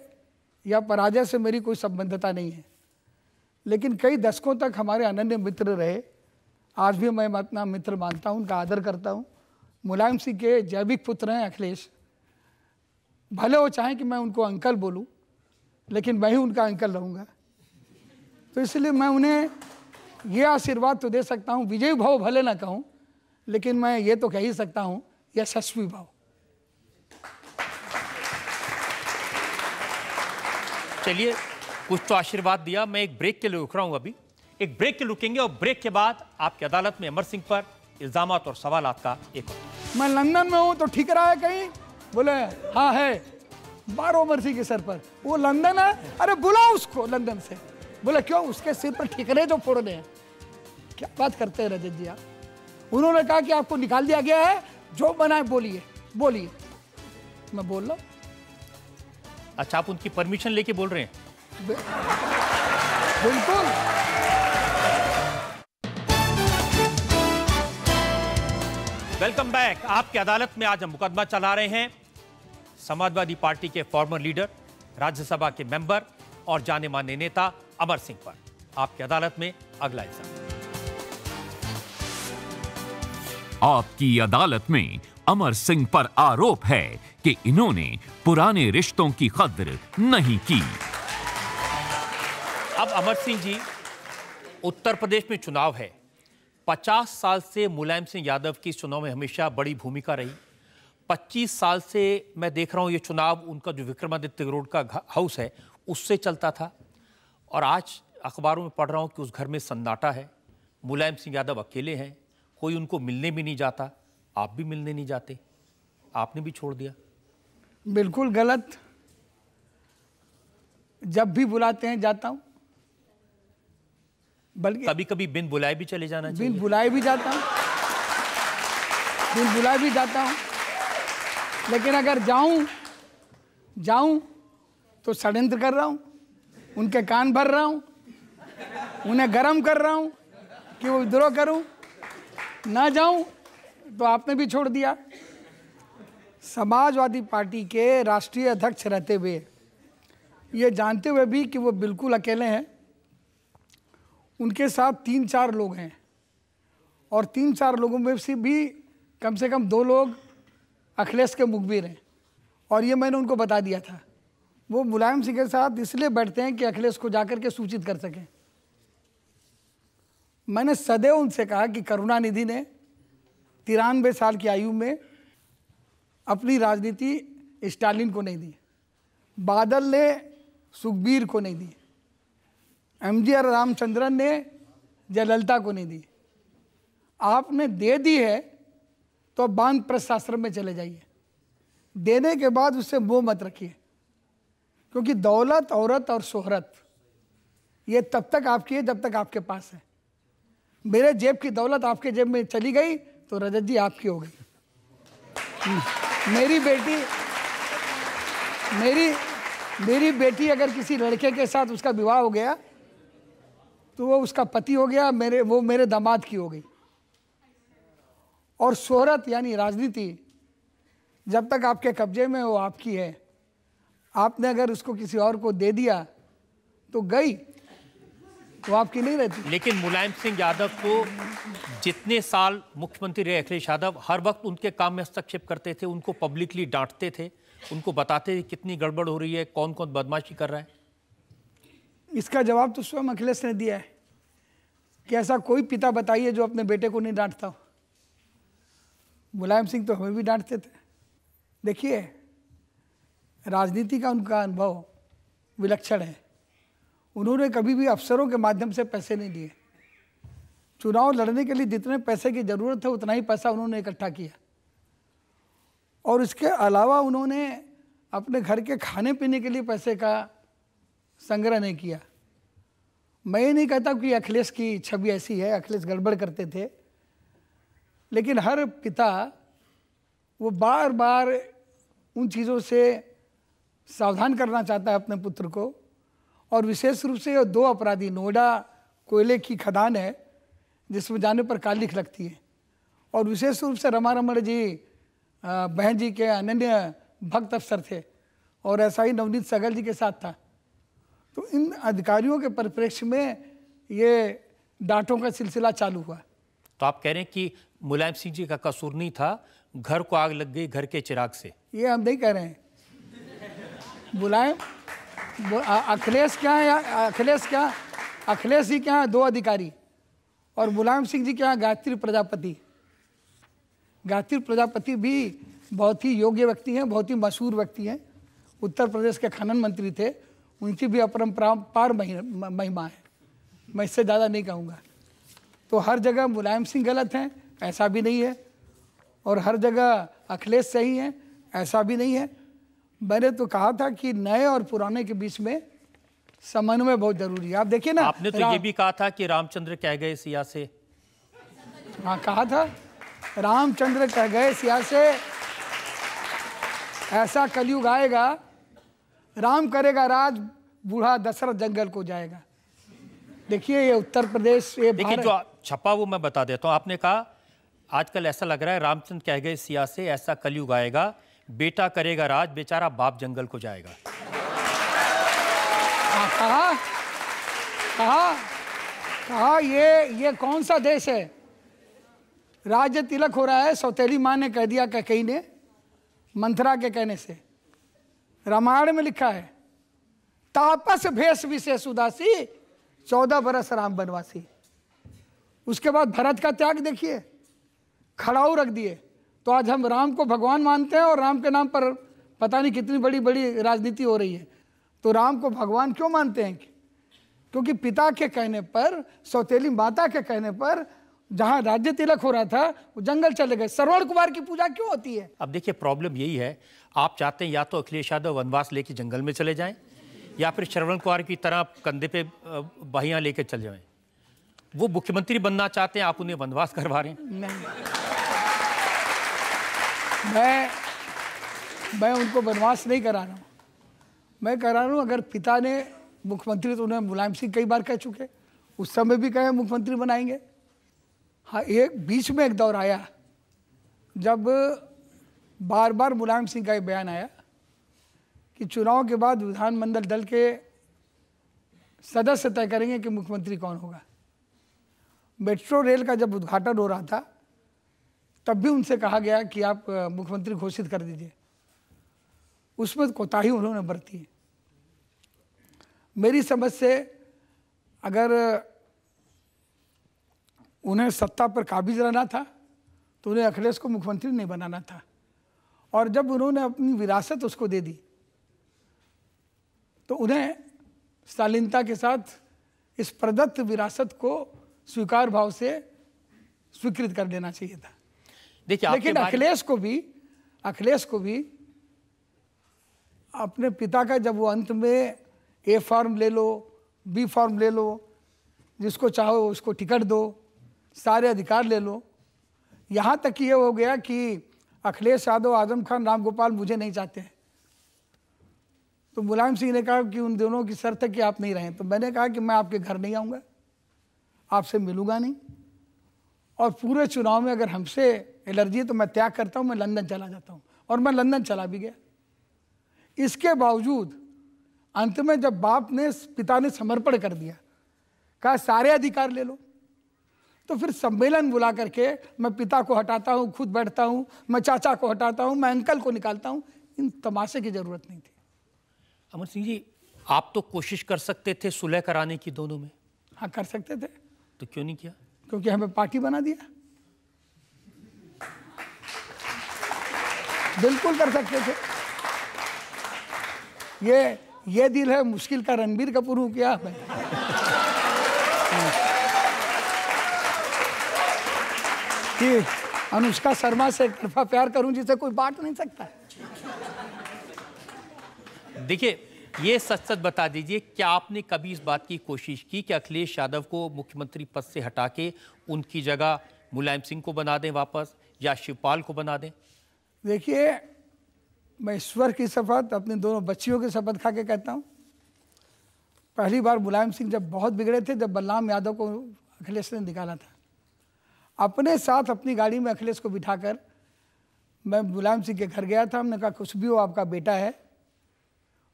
या पराजय से मेरी कोई संबंधता नहीं है लेकिन कई दशकों तक हमारे अनन्य मित्र रहे आज भी मैं अपना मित्र मानता हूँ उनका आदर करता हूँ मुलायम सिंह के जैविक पुत्र हैं अखिलेश भले वो चाहें कि मैं उनको अंकल बोलूँ लेकिन मैं ही उनका अंकल रहूँगा तो इसलिए मैं उन्हें ये आशीर्वाद तो दे सकता हूँ विजयी भाव भले ना कहूँ लेकिन मैं ये तो कह ही सकता हूँ यशस्वी भाव चलिए कुछ तो आशीर्वाद दिया मैं एक ब्रेक के लिए रुक रहा हूँ अभी एक ब्रेक के रुकेंगे और ब्रेक के बाद आपकी अदालत में अमर सिंह पर इल्जाम और सवाल आपका एक मैं लंदन में हूँ तो ठीक रहा है कहीं बोले हाँ है बारो मर्सी के सर पर वो लंदन है अरे बुलाओ उसको लंदन से बोले क्यों उसके सिर पर ठिकरे जो फोड़ने हैं क्या बात करते हैं रजत जी आप उन्होंने कहा कि आपको निकाल दिया गया है जो बनाए बोलिए बोलिए मैं बोल रहा अच्छा आप उनकी परमिशन लेके बोल रहे हैं बिल्कुल वेलकम बैक आपकी अदालत में आज हम मुकदमा चला रहे हैं समाजवादी पार्टी के फॉर्मर लीडर राज्यसभा के मेंबर और जाने माने नेता अमर सिंह पर आपकी अदालत में अगला एग्जाम आपकी अदालत में अमर सिंह पर आरोप है कि इन्होंने पुराने रिश्तों की कद्र नहीं की अब अमर सिंह जी उत्तर प्रदेश में चुनाव है पचास साल से मुलायम सिंह यादव की चुनाव में हमेशा बड़ी भूमिका रही पच्चीस साल से मैं देख रहा हूं ये चुनाव उनका जो विक्रमादित्य रोड का हाउस है उससे चलता था और आज अखबारों में पढ़ रहा हूँ कि उस घर में सन्नाटा है मुलायम सिंह यादव अकेले हैं कोई उनको मिलने भी नहीं जाता आप भी मिलने नहीं जाते आपने भी छोड़ दिया बिल्कुल गलत जब भी बुलाते हैं जाता हूँ बल्कि कभी कभी बिन बुलाए भी चले जाना बिन बुलाए भी जाता हूँ बिन बुलाए भी जाता हूँ लेकिन अगर जाऊँ जाऊँ तो षड्यंत्र कर रहा हूँ उनके कान भर रहा हूँ उन्हें गर्म कर रहा हूँ कि वो विद्रोह करूँ ना जाऊँ तो आपने भी छोड़ दिया समाजवादी पार्टी के राष्ट्रीय अध्यक्ष रहते हुए ये जानते हुए भी कि वो बिल्कुल अकेले हैं उनके साथ तीन चार लोग हैं और तीन चार लोगों में से भी कम से कम दो लोग अखिलेश के मुखबिर हैं और ये मैंने उनको बता दिया था वो मुलायम सिंह के साथ इसलिए बैठते हैं कि अखिलेश को जाकर के सूचित कर सकें मैंने सदैव उनसे कहा कि करुणानिधि ने तिरानवे साल की आयु में अपनी राजनीति स्टालिन को नहीं दी बादल ने सुखबीर को नहीं दी एम जी आर रामचंद्रन ने जयललिता को नहीं दी आपने दे दी है तो अब बांध प्रशासन में चले जाइए देने के बाद उससे मोह मत रखिए क्योंकि दौलत औरत और शोहरत ये तब तक आपकी है जब तक आपके पास है मेरे जेब की दौलत आपके जेब में चली गई तो रजत जी आपकी हो गई हम्म। मेरी बेटी मेरी मेरी बेटी अगर किसी लड़के के साथ उसका विवाह हो गया तो वो उसका पति हो गया मेरे वो मेरे दामाद की हो गई और शोहरत यानी राजनीति जब तक आपके कब्जे में वो आपकी है आपने अगर उसको किसी और को दे दिया तो गई तो आपकी नहीं रहती लेकिन मुलायम सिंह यादव को जितने साल मुख्यमंत्री रहे अखिलेश यादव हर वक्त उनके काम में हस्तक्षेप करते थे उनको पब्लिकली डांटते थे उनको बताते थे कितनी गड़बड़ हो रही है कौन कौन बदमाशी कर रहा है इसका जवाब तो स्वयं अखिलेश ने दिया है कि ऐसा कोई पिता बताइए जो अपने बेटे को नहीं डांटता हो मुलायम सिंह तो हमें भी डांटते थे देखिए राजनीति का उनका अनुभव विलक्षण है उन्होंने कभी भी अफसरों के माध्यम से पैसे नहीं लिए चुनाव लड़ने के लिए जितने पैसे की ज़रूरत है उतना ही पैसा उन्होंने इकट्ठा किया और इसके अलावा उन्होंने अपने घर के खाने पीने के लिए पैसे का संग्रह नहीं किया मैं ये नहीं कहता कि अखिलेश की छवि ऐसी है अखिलेश गड़बड़ करते थे लेकिन हर पिता वो बार बार उन चीज़ों से सावधान करना चाहता है अपने पुत्र को और विशेष रूप से दो अपराधी नोएडा कोयले की खदान है जिसमें जाने पर कालिख लगती है और विशेष रूप से रमा रमण जी बहन जी के अनन्य भक्त अफसर थे और ऐसा ही नवनीत सागर जी के साथ था तो इन अधिकारियों के परिप्रेक्ष्य में ये डांटों का सिलसिला चालू हुआ तो आप कह रहे हैं कि मुलायम सिंह जी का कसूर नहीं था घर को आग लग गई घर के चिराग से ये हम नहीं कह रहे हैं बुलाएं अखिलेश क्या है अखिलेश क्या अखिलेश जी क्या है दो अधिकारी और मुलायम सिंह जी क्या है गायत्री प्रजापति गायत्री प्रजापति भी बहुत ही योग्य व्यक्ति हैं बहुत ही मशहूर व्यक्ति हैं उत्तर प्रदेश के खनन मंत्री थे उनकी भी अपरम्परापार महिमा है मैं इससे ज़्यादा नहीं कहूँगा तो हर जगह मुलायम सिंह गलत हैं ऐसा भी नहीं है और हर जगह अखिलेश सही हैं ऐसा भी नहीं है मैंने तो कहा था कि नए और पुराने के बीच में समन्वय बहुत जरूरी है आप देखिए ना आपने तो ये भी कहा था कि रामचंद्र कह गए सिया से हाँ कहा था रामचंद्र कह गए सिया से ऐसा कलयुग आएगा राम करेगा राज बूढ़ा दशरथ जंगल को जाएगा देखिए ये उत्तर प्रदेश ये देखिए जो छपा वो मैं बता देता हूँ आपने कहा आजकल ऐसा लग रहा है रामचंद्र कह गए सिया से ऐसा कलयुग आएगा बेटा करेगा राज बेचारा बाप जंगल को जाएगा हाँ, कहा ये ये कौन सा देश है राज्य तिलक हो रहा है सौतेली माँ ने कह दिया कहीं ने मंथरा के कहने से रामायण में लिखा है तापस भेष विशेष उदासी चौदह बरस राम बनवासी उसके बाद भरत का त्याग देखिए खड़ाऊ रख दिए तो आज हम राम को भगवान मानते हैं और राम के नाम पर पता नहीं कितनी बड़ी बड़ी राजनीति हो रही है तो राम को भगवान क्यों मानते हैं क्योंकि पिता के कहने पर सौतेली माता के कहने पर जहां राज्य तिलक हो रहा था वो जंगल चले गए सरवण कुमार की पूजा क्यों होती है अब देखिए प्रॉब्लम यही है आप चाहते हैं या तो अखिलेश यादव वनवास लेके जंगल में चले जाएं या फिर श्रवण कुमार की तरह कंधे पे बहियाँ लेके चल जाएं वो मुख्यमंत्री बनना चाहते हैं आप उन्हें वनवास करवा रहे हैं नहीं मैं मैं उनको बनवास नहीं करा रहा हूँ मैं करा रहा हूँ अगर पिता ने मुख्यमंत्री तो उन्हें मुलायम सिंह कई बार कह चुके उस समय भी कहे मुख्यमंत्री बनाएंगे हाँ एक बीच में एक दौर आया जब बार बार मुलायम सिंह का एक बयान आया कि चुनाव के बाद विधानमंडल दल के सदस्य तय करेंगे कि मुख्यमंत्री कौन होगा मेट्रो रेल का जब उद्घाटन हो रहा था तब भी उनसे कहा गया कि आप मुख्यमंत्री घोषित कर दीजिए उसमें कोताही उन्होंने बरती मेरी समझ से अगर उन्हें सत्ता पर काबिज रहना था तो उन्हें अखिलेश को मुख्यमंत्री नहीं बनाना था और जब उन्होंने अपनी विरासत उसको दे दी तो उन्हें स्टालिनता के साथ इस प्रदत्त विरासत को स्वीकार भाव से स्वीकृत कर देना चाहिए था देखिए लेकिन अखिलेश को भी अखिलेश को भी अपने पिता का जब वो अंत में ए फॉर्म ले लो बी फॉर्म ले लो जिसको चाहो उसको टिकट दो सारे अधिकार ले लो यहाँ तक ये हो गया कि अखिलेश यादव आजम खान रामगोपाल मुझे नहीं चाहते हैं तो मुलायम सिंह ने कहा कि उन दोनों की शर्त है कि आप नहीं रहें तो मैंने कहा कि मैं आपके घर नहीं आऊँगा आपसे मिलूँगा नहीं और पूरे चुनाव में अगर हमसे एलर्जी है तो मैं त्याग करता हूँ मैं लंदन चला जाता हूँ और मैं लंदन चला भी गया इसके बावजूद अंत में जब बाप ने पिता ने समर्पण कर दिया कहा सारे अधिकार ले लो तो फिर सम्मेलन बुला करके मैं पिता को हटाता हूँ खुद बैठता हूँ मैं चाचा को हटाता हूँ मैं अंकल को निकालता हूँ इन तमाशे की ज़रूरत नहीं थी अमर सिंह जी आप तो कोशिश कर सकते थे सुलह कराने की दोनों में हाँ कर सकते थे तो क्यों नहीं किया क्योंकि हमें पार्टी बना दिया बिल्कुल कर सकते थे ये ये दिल है मुश्किल का रणबीर कपूर हूँ क्या मैं हाँ। कि अनुष्का शर्मा से एक तरफा प्यार करूं जिसे कोई बांट नहीं सकता देखिए ये सच सच बता दीजिए क्या आपने कभी इस बात की कोशिश की कि अखिलेश यादव को मुख्यमंत्री पद से हटा के उनकी जगह मुलायम सिंह को बना दें वापस या शिवपाल को बना दें देखिए मैं ईश्वर की शपथ अपने दोनों बच्चियों की शपथ खा के कहता हूँ पहली बार मुलायम सिंह जब बहुत बिगड़े थे जब बलराम यादव को अखिलेश ने निकाला था अपने साथ अपनी गाड़ी में अखिलेश को बिठाकर मैं मुलायम सिंह के घर गया था हमने कहा कुछ भी हो आपका बेटा है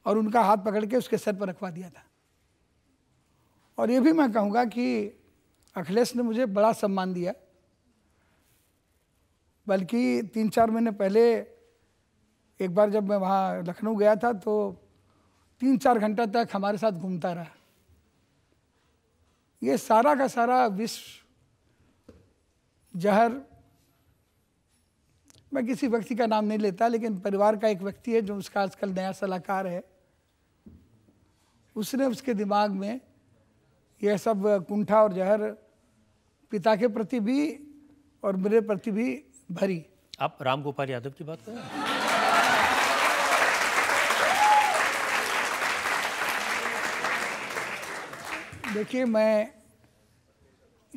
और उनका हाथ पकड़ के उसके सर पर रखवा दिया था और ये भी मैं कहूँगा कि अखिलेश ने मुझे बड़ा सम्मान दिया बल्कि तीन चार महीने पहले एक बार जब मैं वहाँ लखनऊ गया था तो तीन चार घंटा तक हमारे साथ घूमता रहा ये सारा का सारा विश्व जहर मैं किसी व्यक्ति का नाम नहीं लेता लेकिन परिवार का एक व्यक्ति है जो उसका आजकल नया सलाहकार है उसने उसके दिमाग में यह सब कुंठा और जहर पिता के प्रति भी और मेरे प्रति भी भरी आप रामगोपाल यादव की बात कर रहे हैं देखिए मैं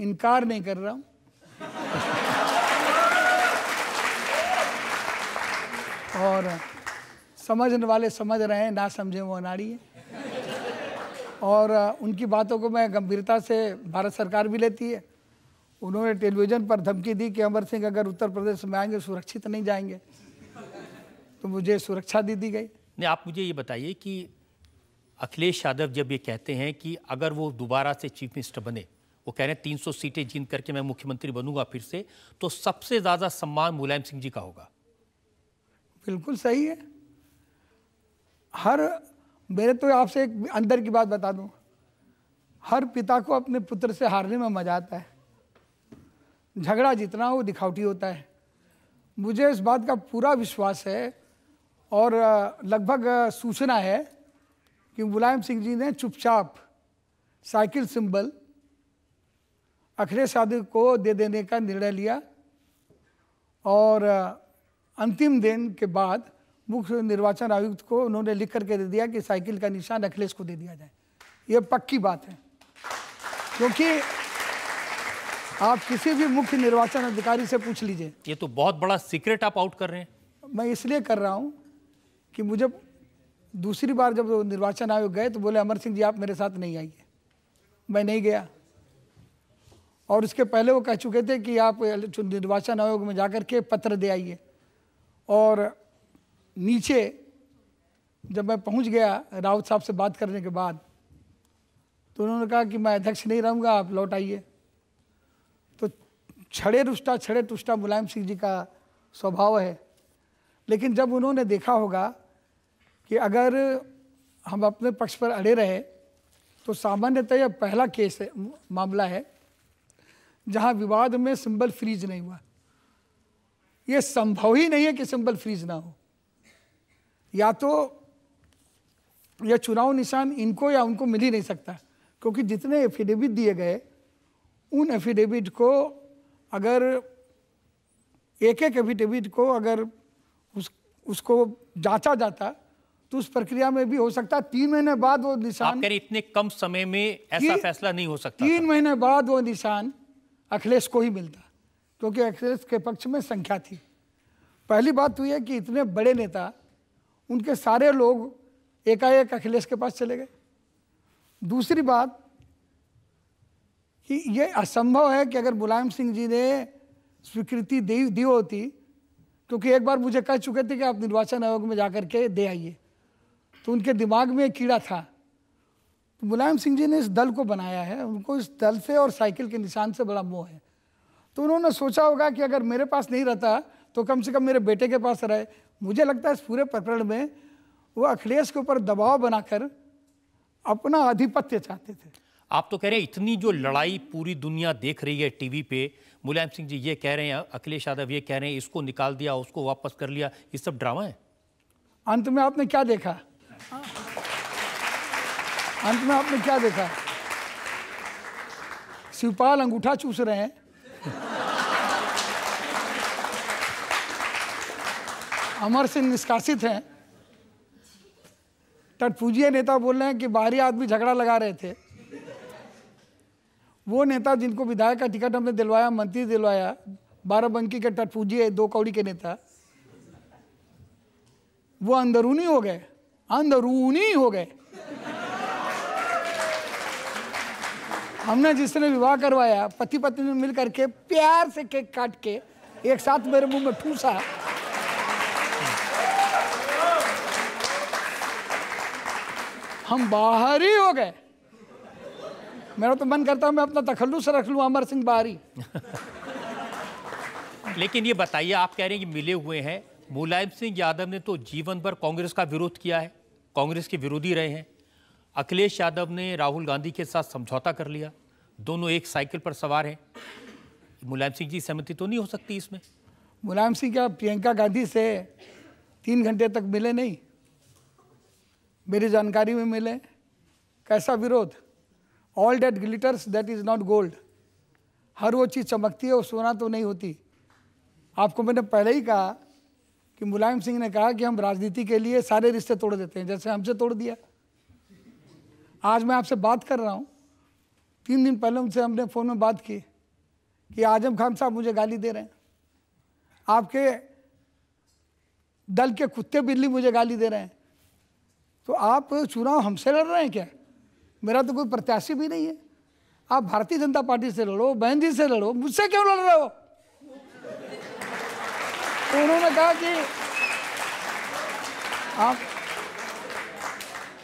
इनकार नहीं कर रहा हूँ और समझने वाले समझ रहे हैं ना समझे वो अनाड़ी है और उनकी बातों को मैं गंभीरता से भारत सरकार भी लेती है उन्होंने टेलीविज़न पर धमकी दी कि अमर सिंह अगर उत्तर प्रदेश में आएंगे सुरक्षित नहीं जाएंगे तो मुझे सुरक्षा दे दी गई नहीं आप मुझे ये बताइए कि अखिलेश यादव जब ये कहते हैं कि अगर वो दोबारा से चीफ मिनिस्टर बने वो कह रहे हैं तीन सीटें जीत करके मैं मुख्यमंत्री बनूंगा फिर से तो सबसे ज़्यादा सम्मान मुलायम सिंह जी का होगा बिल्कुल सही है हर मेरे तो आपसे एक अंदर की बात बता दूं हर पिता को अपने पुत्र से हारने में मजा आता है झगड़ा जितना वो दिखावटी होता है मुझे इस बात का पूरा विश्वास है और लगभग सूचना है कि मुलायम सिंह जी ने चुपचाप साइकिल सिंबल अखिलेश यादव को दे देने का निर्णय लिया और अंतिम दिन के बाद मुख्य निर्वाचन आयुक्त को उन्होंने लिख करके दे दिया कि साइकिल का निशान अखिलेश को दे दिया जाए ये पक्की बात है क्योंकि आप किसी भी मुख्य निर्वाचन अधिकारी से पूछ लीजिए ये तो बहुत बड़ा सीक्रेट आप आउट कर रहे हैं मैं इसलिए कर रहा हूँ कि मुझे दूसरी बार जब निर्वाचन आयोग गए तो बोले अमर सिंह जी आप मेरे साथ नहीं आइए मैं नहीं गया और उसके पहले वो कह चुके थे कि आप निर्वाचन आयोग में जाकर के पत्र दे आइए और नीचे जब मैं पहुंच गया राउत साहब से बात करने के बाद तो उन्होंने कहा कि मैं अध्यक्ष नहीं रहूँगा आप लौट आइए छड़े रुष्टा छड़े तुष्टा मुलायम सिंह जी का स्वभाव है लेकिन जब उन्होंने देखा होगा कि अगर हम अपने पक्ष पर अड़े रहे तो सामान्यतः यह पहला केस है मामला है जहां विवाद में सिंबल फ्रीज नहीं हुआ यह संभव ही नहीं है कि सिंबल फ्रीज ना हो या तो यह चुनाव निशान इनको या उनको मिल ही नहीं सकता क्योंकि जितने एफिडेविट दिए गए उन एफिडेविट को अगर एक एक एफिडेविट को अगर उस उसको जांचा जाता तो उस प्रक्रिया में भी हो सकता तीन महीने बाद वो निशान आप इतने कम समय में ऐसा फैसला नहीं हो सकता तीन महीने बाद वो निशान अखिलेश को ही मिलता क्योंकि अखिलेश के पक्ष में संख्या थी पहली बात तो यह कि इतने बड़े नेता उनके सारे लोग एकाएक अखिलेश के पास चले गए दूसरी बात ये असंभव है कि अगर मुलायम सिंह जी ने स्वीकृति दी दी होती क्योंकि एक बार मुझे कह चुके थे कि आप निर्वाचन आयोग में जा कर के दे आइए तो उनके दिमाग में कीड़ा था तो मुलायम सिंह जी ने इस दल को बनाया है उनको इस दल से और साइकिल के निशान से बड़ा मोह है तो उन्होंने सोचा होगा कि अगर मेरे पास नहीं रहता तो कम से कम मेरे बेटे के पास रहे मुझे लगता है इस पूरे प्रकरण में वो अखिलेश के ऊपर दबाव बनाकर अपना आधिपत्य चाहते थे आप तो कह रहे हैं इतनी जो लड़ाई पूरी दुनिया देख रही है टीवी पे मुलायम सिंह जी ये कह रहे हैं अखिलेश यादव ये कह रहे हैं इसको निकाल दिया उसको वापस कर लिया ये सब ड्रामा है अंत में आपने क्या देखा अंत में आपने क्या देखा शिवपाल अंगूठा चूस रहे हैं अमर सिंह निष्कासित हैं तटपूजीय नेता बोल रहे हैं कि बाहरी आदमी झगड़ा लगा रहे थे वो नेता जिनको विधायक का टिकट हमने दिलवाया मंत्री दिलवाया बाराबंकी के टटपूजी है दो कौड़ी के नेता वो अंदरूनी हो गए अंदरूनी हो गए हमने जिसने विवाह करवाया पति पत्नी ने मिल करके प्यार से केक काट के एक साथ मेरे मुंह में ठूसा हम बाहर ही हो गए मेरा तो मन करता है मैं अपना तखलुस रख लूँ अमर सिंह बारी लेकिन ये बताइए आप कह रहे हैं कि मिले हुए हैं मुलायम सिंह यादव ने तो जीवन भर कांग्रेस का विरोध किया है कांग्रेस के विरोधी रहे हैं अखिलेश यादव ने राहुल गांधी के साथ समझौता कर लिया दोनों एक साइकिल पर सवार हैं मुलायम सिंह जी सहमति तो नहीं हो सकती इसमें मुलायम सिंह क्या प्रियंका गांधी से तीन घंटे तक मिले नहीं मेरी जानकारी में मिले कैसा विरोध all that glitters that is not gold हर वो चीज़ चमकती है और सोना तो नहीं होती आपको मैंने पहले ही कहा कि मुलायम सिंह ने कहा कि हम राजनीति के लिए सारे रिश्ते तोड़ देते हैं जैसे हमसे तोड़ दिया आज मैं आपसे बात कर रहा हूँ तीन दिन पहले उनसे हमने फ़ोन में बात की कि आजम खान साहब मुझे गाली दे रहे हैं आपके दल के कुत्ते बिल्ली मुझे गाली दे रहे हैं तो आप चुनाव हमसे लड़ रहे हैं क्या मेरा तो कोई प्रत्याशी भी नहीं है आप भारतीय जनता पार्टी से लड़ो बहन जी से लड़ो मुझसे क्यों लड़ रहे हो तो उन्होंने कहा कि आप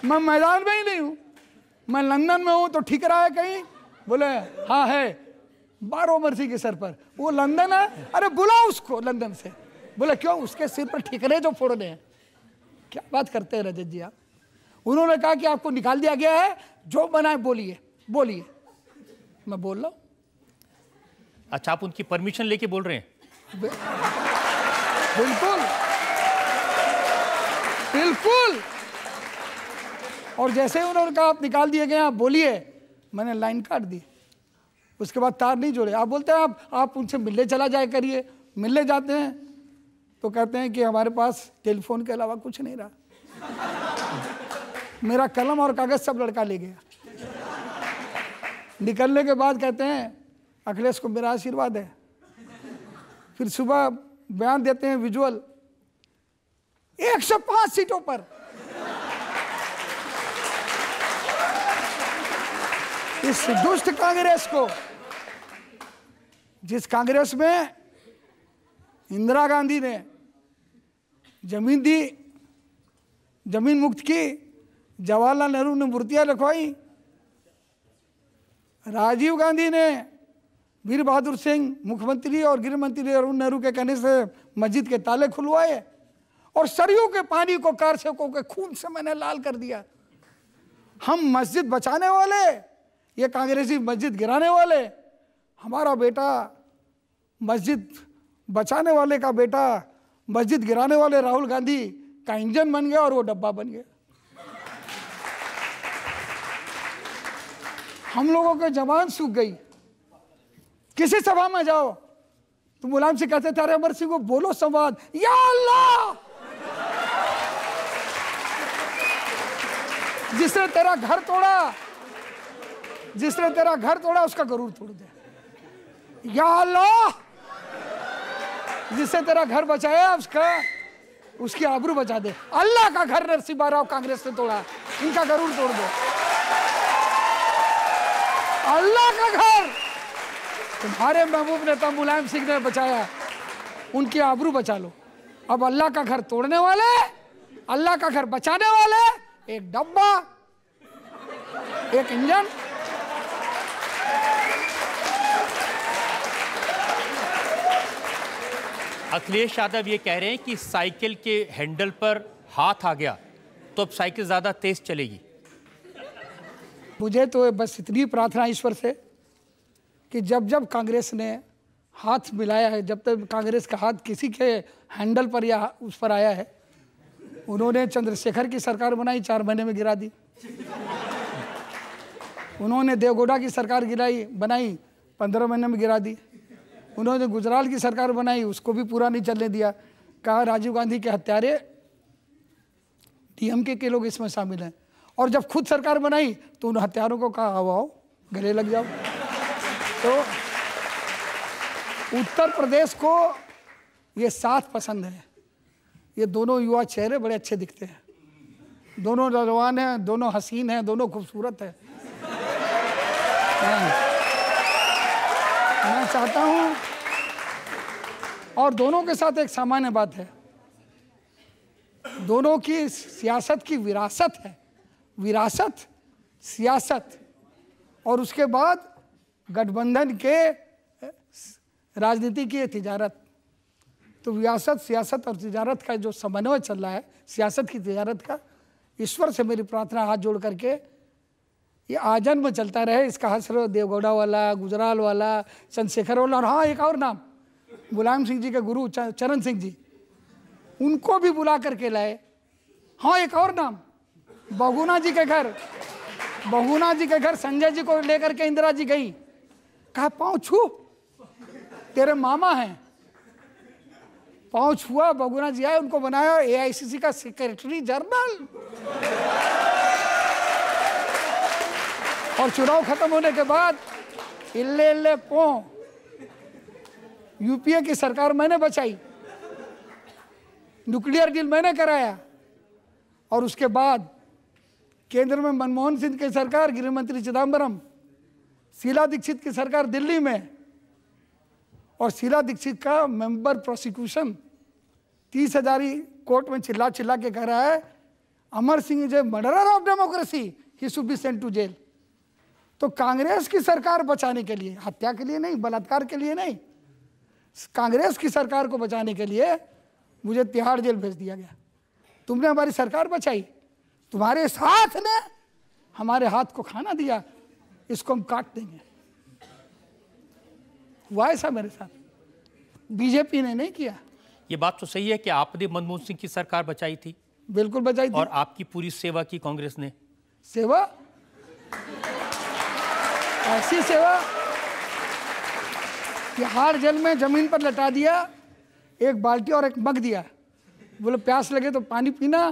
मैं मैदान में ही नहीं हूं मैं लंदन में हूं तो ठीक रहा है कहीं बोले हाँ है बारो मर्सी के सर पर वो लंदन है अरे बुला उसको लंदन से बोले क्यों उसके सिर पर ठिकरे जो फोड़ने हैं क्या बात करते हैं रजत जी आप उन्होंने कहा कि आपको निकाल दिया गया है जो बनाए बोलिए बोलिए मैं बोल रहा हूँ अच्छा आप उनकी परमिशन लेके बोल रहे हैं बिल्कुल बिल्कुल और जैसे ही उन्होंने कहा आप निकाल दिए गए आप बोलिए मैंने लाइन काट दी उसके बाद तार नहीं जोड़े आप बोलते हैं आप आप उनसे मिलने चला जाए करिए मिलने जाते हैं तो कहते हैं कि हमारे पास टेलीफोन के अलावा कुछ नहीं रहा मेरा कलम और कागज़ सब लड़का ले गया निकलने के बाद कहते हैं अखिलेश को मेरा आशीर्वाद है फिर सुबह बयान देते हैं विजुअल 105 सीटों पर इस दुष्ट कांग्रेस को जिस कांग्रेस में इंदिरा गांधी ने जमीन दी जमीन मुक्त की जवाहरलाल नेहरू ने मूर्तियाँ रखवाई राजीव गांधी ने वीर बहादुर सिंह मुख्यमंत्री और गृह मंत्री अरुण नेहरू के कहने से मस्जिद के ताले खुलवाए और सरयू के पानी को कारसेकों के खून से मैंने लाल कर दिया हम मस्जिद बचाने वाले ये कांग्रेसी मस्जिद गिराने वाले हमारा बेटा मस्जिद बचाने वाले का बेटा मस्जिद गिराने वाले राहुल गांधी का इंजन बन गया और वो डब्बा बन गया हम लोगों की जबान सूख गई किसी सभा में जाओ तो मुलायम सिंह कहते थे अरे अमर सिंह को बोलो संवाद या अल्लाह जिसने तेरा घर तोड़ा जिसने तेरा घर तोड़ा उसका गरूर तोड़ दे या अल्लाह जिसने तेरा घर बचाया उसका उसकी आबरू बचा दे अल्लाह का घर नरसिंह राव कांग्रेस ने तोड़ा इनका गरूर तोड़ दो अल्लाह का घर तुम्हारे महबूब नेता तो मुलायम सिंह ने बचाया उनकी आबरू बचा लो अब अल्लाह का घर तोड़ने वाले अल्लाह का घर बचाने वाले एक डब्बा एक इंजन अखिलेश यादव ये कह रहे हैं कि साइकिल के हैंडल पर हाथ आ गया तो अब साइकिल ज़्यादा तेज़ चलेगी मुझे तो बस इतनी प्रार्थना ईश्वर से कि जब जब कांग्रेस ने हाथ मिलाया है जब तक कांग्रेस का हाथ किसी के हैंडल पर या उस पर आया है उन्होंने चंद्रशेखर की सरकार बनाई चार महीने में गिरा दी उन्होंने देवगोडा की सरकार गिराई बनाई पंद्रह महीने में गिरा दी उन्होंने गुजराल की सरकार बनाई उसको भी पूरा नहीं चलने दिया कहा राजीव गांधी के हत्यारे डीएमके के लोग इसमें शामिल हैं और जब खुद सरकार बनाई तो उन हथियारों को कहा आओ गले लग जाओ तो उत्तर प्रदेश को ये साथ पसंद है ये दोनों युवा चेहरे बड़े अच्छे दिखते हैं दोनों नौजवान हैं दोनों हसीन हैं दोनों खूबसूरत हैं हाँ। मैं चाहता हूँ और दोनों के साथ एक सामान्य बात है दोनों की सियासत की विरासत है विरासत सियासत और उसके बाद गठबंधन के राजनीति की तजारत तो विरासत सियासत और तजारत का जो समन्वय चल रहा है सियासत की तजारत का ईश्वर से मेरी प्रार्थना हाथ जोड़ करके ये आजन्म चलता रहे इसका हसर देवगौड़ा वाला गुजराल वाला चंद्रशेखर वाला और हाँ एक और नाम मुलायम सिंह जी के गुरु चरण सिंह जी उनको भी बुला करके लाए हाँ एक और नाम बगुना जी के घर बगुना जी के घर संजय जी को लेकर के इंदिरा जी गई कहा पाँव छू तेरे मामा हैं पाँव छुआ बगुना जी आए उनको बनाया एआईसीसी का सेक्रेटरी जनरल और चुनाव खत्म होने के बाद इल्ले इल्ले पो यूपीए की सरकार मैंने बचाई न्यूक्लियर डील मैंने कराया और उसके बाद केंद्र में मनमोहन सिंह की सरकार गृह मंत्री चिदम्बरम शीला दीक्षित की सरकार दिल्ली में और शीला दीक्षित का मेंबर प्रोसिक्यूशन तीस हजारी कोर्ट में चिल्ला चिल्ला के कह रहा है Amar Singh is a murderer of democracy he should be sent to jail तो कांग्रेस की सरकार बचाने के लिए हत्या के लिए नहीं बलात्कार के लिए नहीं कांग्रेस की सरकार को बचाने के लिए मुझे तिहाड़ जेल भेज दिया गया तुमने हमारी सरकार बचाई तुम्हारे साथ ने हमारे हाथ को खाना दिया इसको हम काट देंगे हुआ ऐसा मेरे साथ बीजेपी ने नहीं किया ये बात तो सही है कि आपने मनमोहन सिंह की सरकार बचाई थी बिल्कुल बचाई थी और आपकी पूरी सेवा की कांग्रेस ने सेवा ऐसी सेवा कि हार जल में जमीन पर लटा दिया एक बाल्टी और एक मग दिया बोले प्यास लगे तो पानी पीना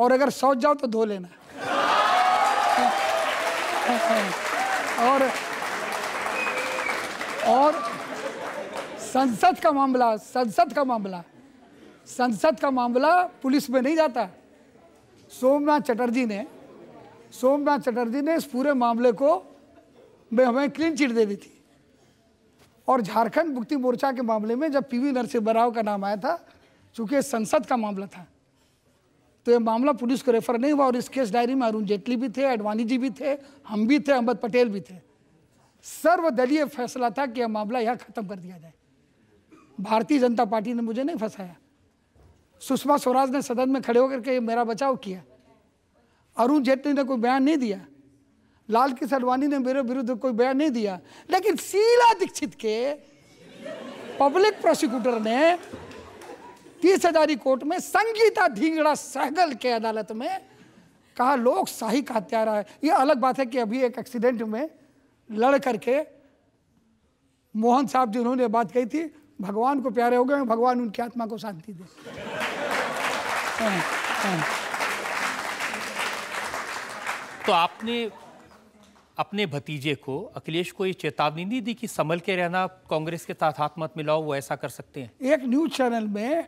और अगर सौच जाओ तो धो लेना और और संसद का मामला संसद का मामला संसद का मामला पुलिस में नहीं जाता सोमनाथ चटर्जी ने सोमनाथ चटर्जी ने इस पूरे मामले को में हमें क्लीन चिट दे दी थी और झारखंड मुक्ति मोर्चा के मामले में जब पीवी नरसिंह बराव का नाम आया था चूंकि संसद का मामला था तो ये मामला पुलिस को रेफर नहीं हुआ और इस केस डायरी में अरुण जेटली भी थे अडवाणी जी भी थे हम भी थे अहमद पटेल भी थे सर्वदलीय फैसला था कि यह मामला यहाँ खत्म कर दिया जाए भारतीय जनता पार्टी ने मुझे नहीं फंसाया सुषमा स्वराज ने सदन में खड़े होकर के मेरा बचाव किया अरुण जेटली ने कोई बयान नहीं दिया लाल किशन अडवाणी ने मेरे विरुद्ध कोई बयान नहीं दिया लेकिन शीला दीक्षित के पब्लिक प्रोसिक्यूटर ने तीस हजारी कोर्ट में संगीता धींगड़ा सहगल के अदालत में कहा लोग शाही का हत्यारा है ये अलग बात है कि अभी एक एक्सीडेंट में लड़ करके मोहन साहब जी उन्होंने बात कही थी भगवान को प्यारे हो गए भगवान उनकी आत्मा को शांति दे हाँ, हाँ। तो आपने अपने भतीजे को अखिलेश को ये चेतावनी नहीं दी कि संभल के रहना कांग्रेस के साथ हाथ मत मिलाओ वो ऐसा कर सकते हैं एक न्यूज चैनल में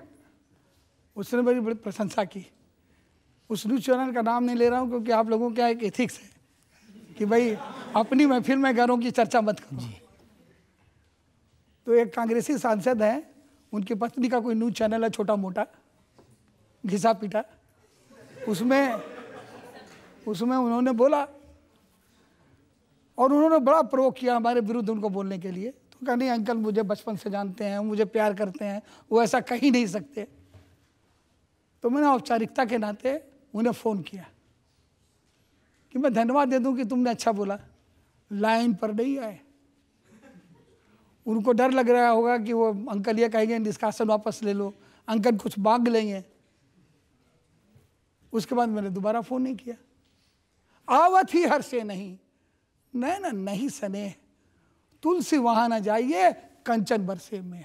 उसने मेरी बड़ी प्रशंसा की उस न्यूज़ चैनल का नाम नहीं ले रहा हूँ क्योंकि आप लोगों का एक एथिक्स है कि भाई अपनी महफिल में घरों की चर्चा मत करो जी तो एक कांग्रेसी सांसद हैं उनकी पत्नी का कोई न्यूज़ चैनल है छोटा मोटा घिसा पीटा उसमें उसमें उन्होंने बोला और उन्होंने बड़ा प्रयोग किया हमारे विरुद्ध उनको बोलने के लिए तो कहा नहीं अंकल मुझे बचपन से जानते हैं मुझे प्यार करते हैं वो ऐसा ही नहीं सकते तो मैंने औपचारिकता के नाते उन्हें फ़ोन किया कि मैं धन्यवाद दे दूं कि तुमने अच्छा बोला लाइन पर नहीं आए उनको डर लग रहा होगा कि वो अंकल ये कहेंगे निष्कासन वापस ले लो अंकल कुछ मांग लेंगे उसके बाद मैंने दोबारा फ़ोन नहीं किया आवत ही हर से नहीं ना नहीं सने तुलसी वहाँ ना जाइए कंचन बरसे में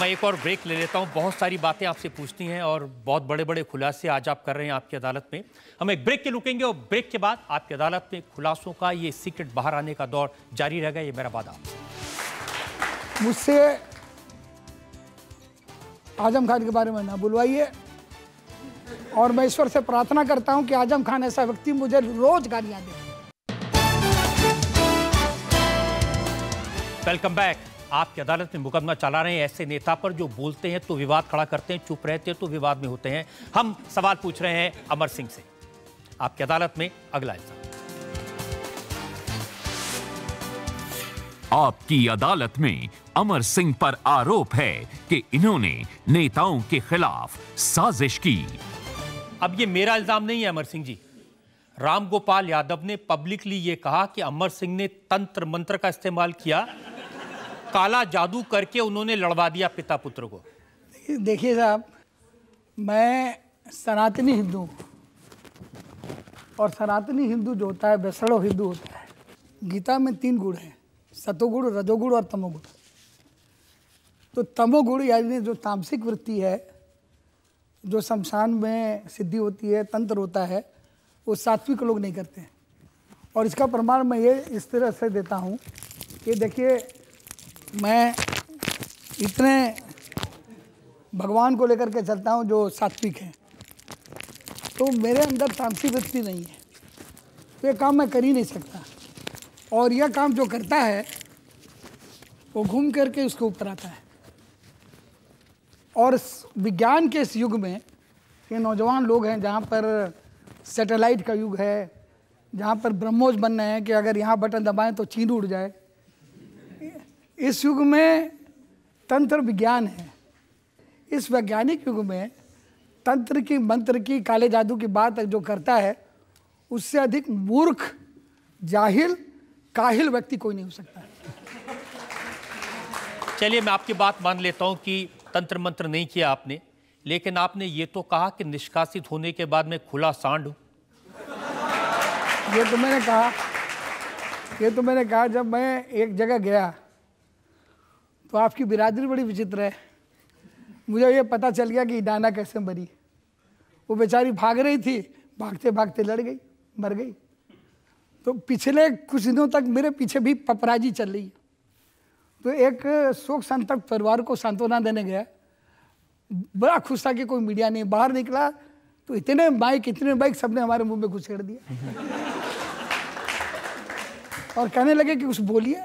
मैं एक और ब्रेक ले लेता हूँ बहुत सारी बातें आपसे पूछती हैं और बहुत बड़े बड़े खुलासे आज आप कर रहे हैं आपकी अदालत में हम एक ब्रेक के रुकेंगे और ब्रेक के बाद आपकी अदालत में खुलासों का ये सीक्रेट बाहर आने का दौर जारी रहेगा ये मेरा वादा मुझसे आजम खान के बारे में ना बुलवाइए और मैं ईश्वर से प्रार्थना करता हूँ कि आजम खान ऐसा व्यक्ति मुझे रोज गालियां दे वेलकम बैक आपकी अदालत में मुकदमा चला रहे हैं ऐसे नेता पर जो बोलते हैं तो विवाद खड़ा करते हैं चुप रहते हैं तो विवाद में होते हैं हम सवाल पूछ रहे हैं अमर सिंह से आपकी अदालत में अगला इल्जाम आपकी अदालत में अमर सिंह पर आरोप है कि इन्होंने नेताओं के खिलाफ साजिश की अब ये मेरा इल्जाम नहीं है अमर सिंह जी रामगोपाल यादव ने पब्लिकली ये कहा कि अमर सिंह ने तंत्र मंत्र का इस्तेमाल किया काला जादू करके उन्होंने लड़वा दिया पिता पुत्र को देखिए साहब मैं सनातनी हिंदू और सनातनी हिंदू जो होता है वैष्णव हिंदू होता है गीता में तीन गुण हैं सतोगुण रजोगुण और तमोगुण तो तमोगुण यानी जो तामसिक वृत्ति है जो शमशान में सिद्धि होती है तंत्र होता है वो सात्विक लोग नहीं करते और इसका प्रमाण मैं ये इस तरह से देता हूँ कि देखिए मैं इतने भगवान को लेकर के चलता हूँ जो सात्विक है तो मेरे अंदर तामसिक वृत्ति नहीं है तो ये काम मैं कर ही नहीं सकता और यह काम जो करता है वो घूम करके उसके ऊपर आता है और विज्ञान के इस युग में ये नौजवान लोग हैं जहाँ पर सैटेलाइट का युग है जहाँ पर ब्रह्मोज बन रहे हैं कि अगर यहाँ बटन दबाएं तो चीन उड़ जाए इस युग में तंत्र विज्ञान है इस वैज्ञानिक युग में तंत्र की मंत्र की काले जादू की बात जो करता है उससे अधिक मूर्ख जाहिल काहिल व्यक्ति कोई नहीं हो सकता चलिए मैं आपकी बात मान लेता हूँ कि तंत्र मंत्र नहीं किया आपने लेकिन आपने ये तो कहा कि निष्कासित होने के बाद मैं खुला सांड हूं ये तो मैंने कहा ये तो मैंने कहा जब मैं एक जगह गया तो आपकी बिरादरी बड़ी विचित्र है मुझे ये पता चल गया कि डाना कैसे मरी वो बेचारी भाग रही थी भागते भागते लड़ गई मर गई तो पिछले कुछ दिनों तक मेरे पीछे भी पपराजी चल रही तो एक शोक संतप्त परिवार को सांत्वना देने गया बड़ा खुश था कि कोई मीडिया नहीं बाहर निकला तो इतने बाइक इतने बाइक सबने हमारे मुंह में घुसेड़ दिया और कहने लगे कि कुछ बोलिए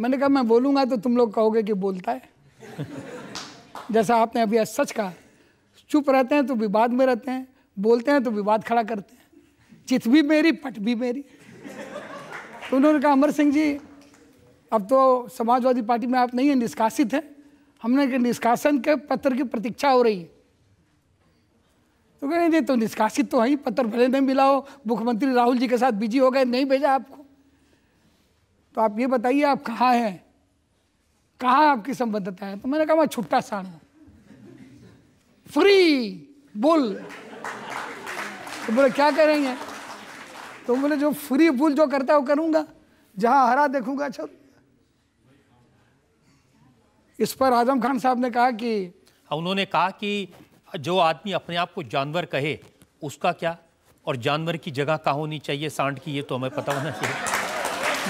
मैंने कहा मैं बोलूँगा तो तुम लोग कहोगे कि बोलता है जैसा आपने अभी सच कहा चुप रहते हैं तो विवाद में रहते हैं बोलते हैं तो विवाद खड़ा करते हैं चित भी मेरी पट भी मेरी तो उन्होंने कहा अमर सिंह जी अब तो समाजवादी पार्टी में आप नहीं हैं निष्कासित हैं हमने कहा निष्कासन के पत्र की प्रतीक्षा हो रही है तो कहें नहीं तो निष्कासित तो है पत्र भले नहीं मिला हो मुख्यमंत्री राहुल जी के साथ बिजी हो गए नहीं भेजा आपको तो आप ये बताइए आप कहाँ हैं कहाँ आपकी संबद्धता है तो मैंने कहा मैं छुट्टा सान हूँ फ्री बुल तो बोले क्या करेंगे तो बोले जो फ्री बुल जो करता है वो करूँगा जहाँ हरा देखूंगा छो अच्छा। इस पर आजम खान साहब ने कहा कि हाँ, उन्होंने कहा कि जो आदमी अपने आप को जानवर कहे उसका क्या और जानवर की जगह कहाँ होनी चाहिए सांड की ये तो हमें पता होना चाहिए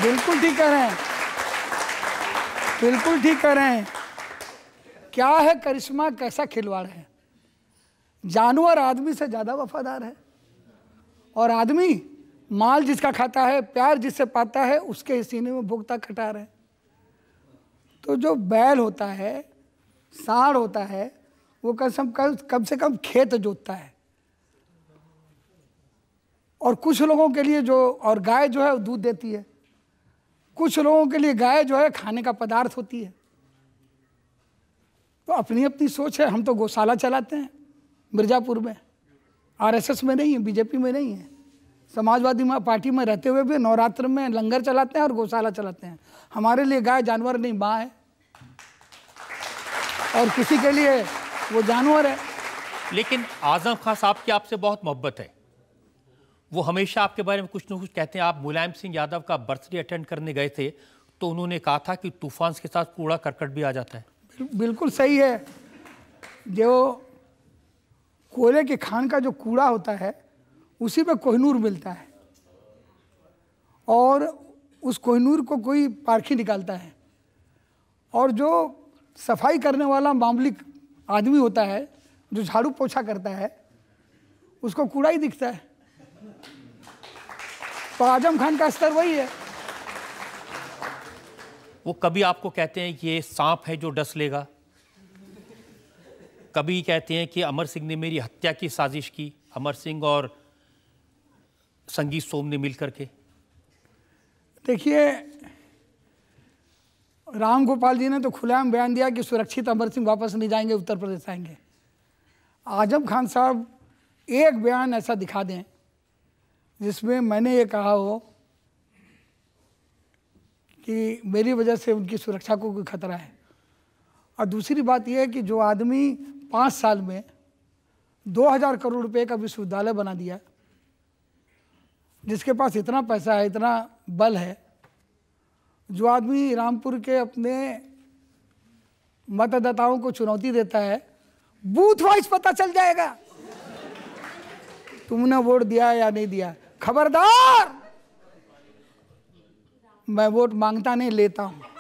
बिल्कुल ठीक कह रहे हैं बिल्कुल ठीक कह रहे हैं क्या है करिश्मा कैसा खिलवाड़ है जानवर आदमी से ज़्यादा वफादार है और आदमी माल जिसका खाता है प्यार जिससे पाता है उसके सीने में भुगता खटार है तो जो बैल होता है साढ़ होता है वो कम से कम कम से कम खेत जोतता है और कुछ लोगों के लिए जो और गाय जो है वो दूध देती है कुछ लोगों के लिए गाय जो है खाने का पदार्थ होती है तो अपनी अपनी सोच है हम तो गौशाला चलाते हैं मिर्जापुर में आरएसएस में नहीं है बीजेपी में नहीं है समाजवादी में पार्टी में रहते हुए भी नवरात्र में लंगर चलाते हैं और गौशाला चलाते हैं हमारे लिए गाय जानवर नहीं माँ है और किसी के लिए वो जानवर है लेकिन आजम खां साहब की आपसे बहुत मोहब्बत है वो हमेशा आपके बारे में कुछ ना कुछ कहते हैं आप मुलायम सिंह यादव का बर्थडे अटेंड करने गए थे तो उन्होंने कहा था कि तूफान के साथ कूड़ा करकट भी आ जाता है बिल्कुल सही है जो कोयले के खान का जो कूड़ा होता है उसी में कोहनूर मिलता है और उस कोहनूर को कोई पारखी निकालता है और जो सफाई करने वाला मामलिक आदमी होता है जो झाड़ू पोछा करता है उसको कूड़ा ही दिखता है तो आजम खान का स्तर वही है वो कभी आपको कहते हैं ये सांप है जो डस लेगा कभी कहते हैं कि अमर सिंह ने मेरी हत्या की साजिश की अमर सिंह और संगीत सोम ने मिलकर के देखिए राम गोपाल जी ने तो खुलेआम बयान दिया कि सुरक्षित अमर सिंह वापस नहीं जाएंगे उत्तर प्रदेश आएंगे आजम खान साहब एक बयान ऐसा दिखा दें जिसमें मैंने ये कहा हो कि मेरी वजह से उनकी सुरक्षा को कोई खतरा है और दूसरी बात यह है कि जो आदमी पाँच साल में दो हज़ार करोड़ रुपए का विश्वविद्यालय बना दिया जिसके पास इतना पैसा है इतना बल है जो आदमी रामपुर के अपने मतदाताओं को चुनौती देता है बूथ वाइज पता चल जाएगा तुमने वोट दिया या नहीं दिया खबरदार मैं वोट मांगता नहीं लेता हूं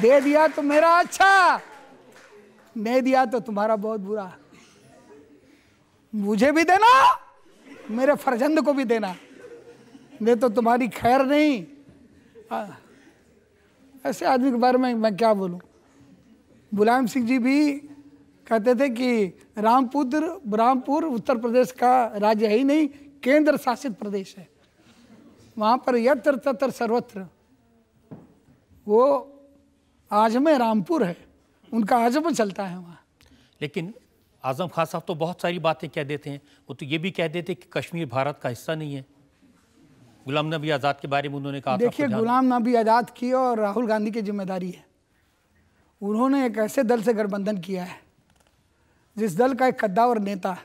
दे दिया तो मेरा अच्छा नहीं दिया तो तुम्हारा बहुत बुरा मुझे भी देना मेरे फरजंद को भी देना नहीं तो तुम्हारी खैर नहीं आ, ऐसे आदमी के बारे में मैं क्या बोलूं मुलायम सिंह जी भी कहते थे कि रामपुत्र रामपुर उत्तर प्रदेश का राज्य है ही नहीं केंद्र शासित प्रदेश है वहाँ पर यत्र तत्र सर्वत्र वो आज में रामपुर है उनका आजम चलता है वहाँ लेकिन आज़म खान साहब तो बहुत सारी बातें कह देते हैं वो तो ये भी कह देते कि कश्मीर भारत का हिस्सा नहीं है गुलाम नबी आज़ाद के बारे में उन्होंने कहा देखिए गुलाम नबी आज़ाद की और राहुल गांधी की जिम्मेदारी है उन्होंने एक ऐसे दल से गठबंधन किया है जिस दल का एक कद्दावर नेता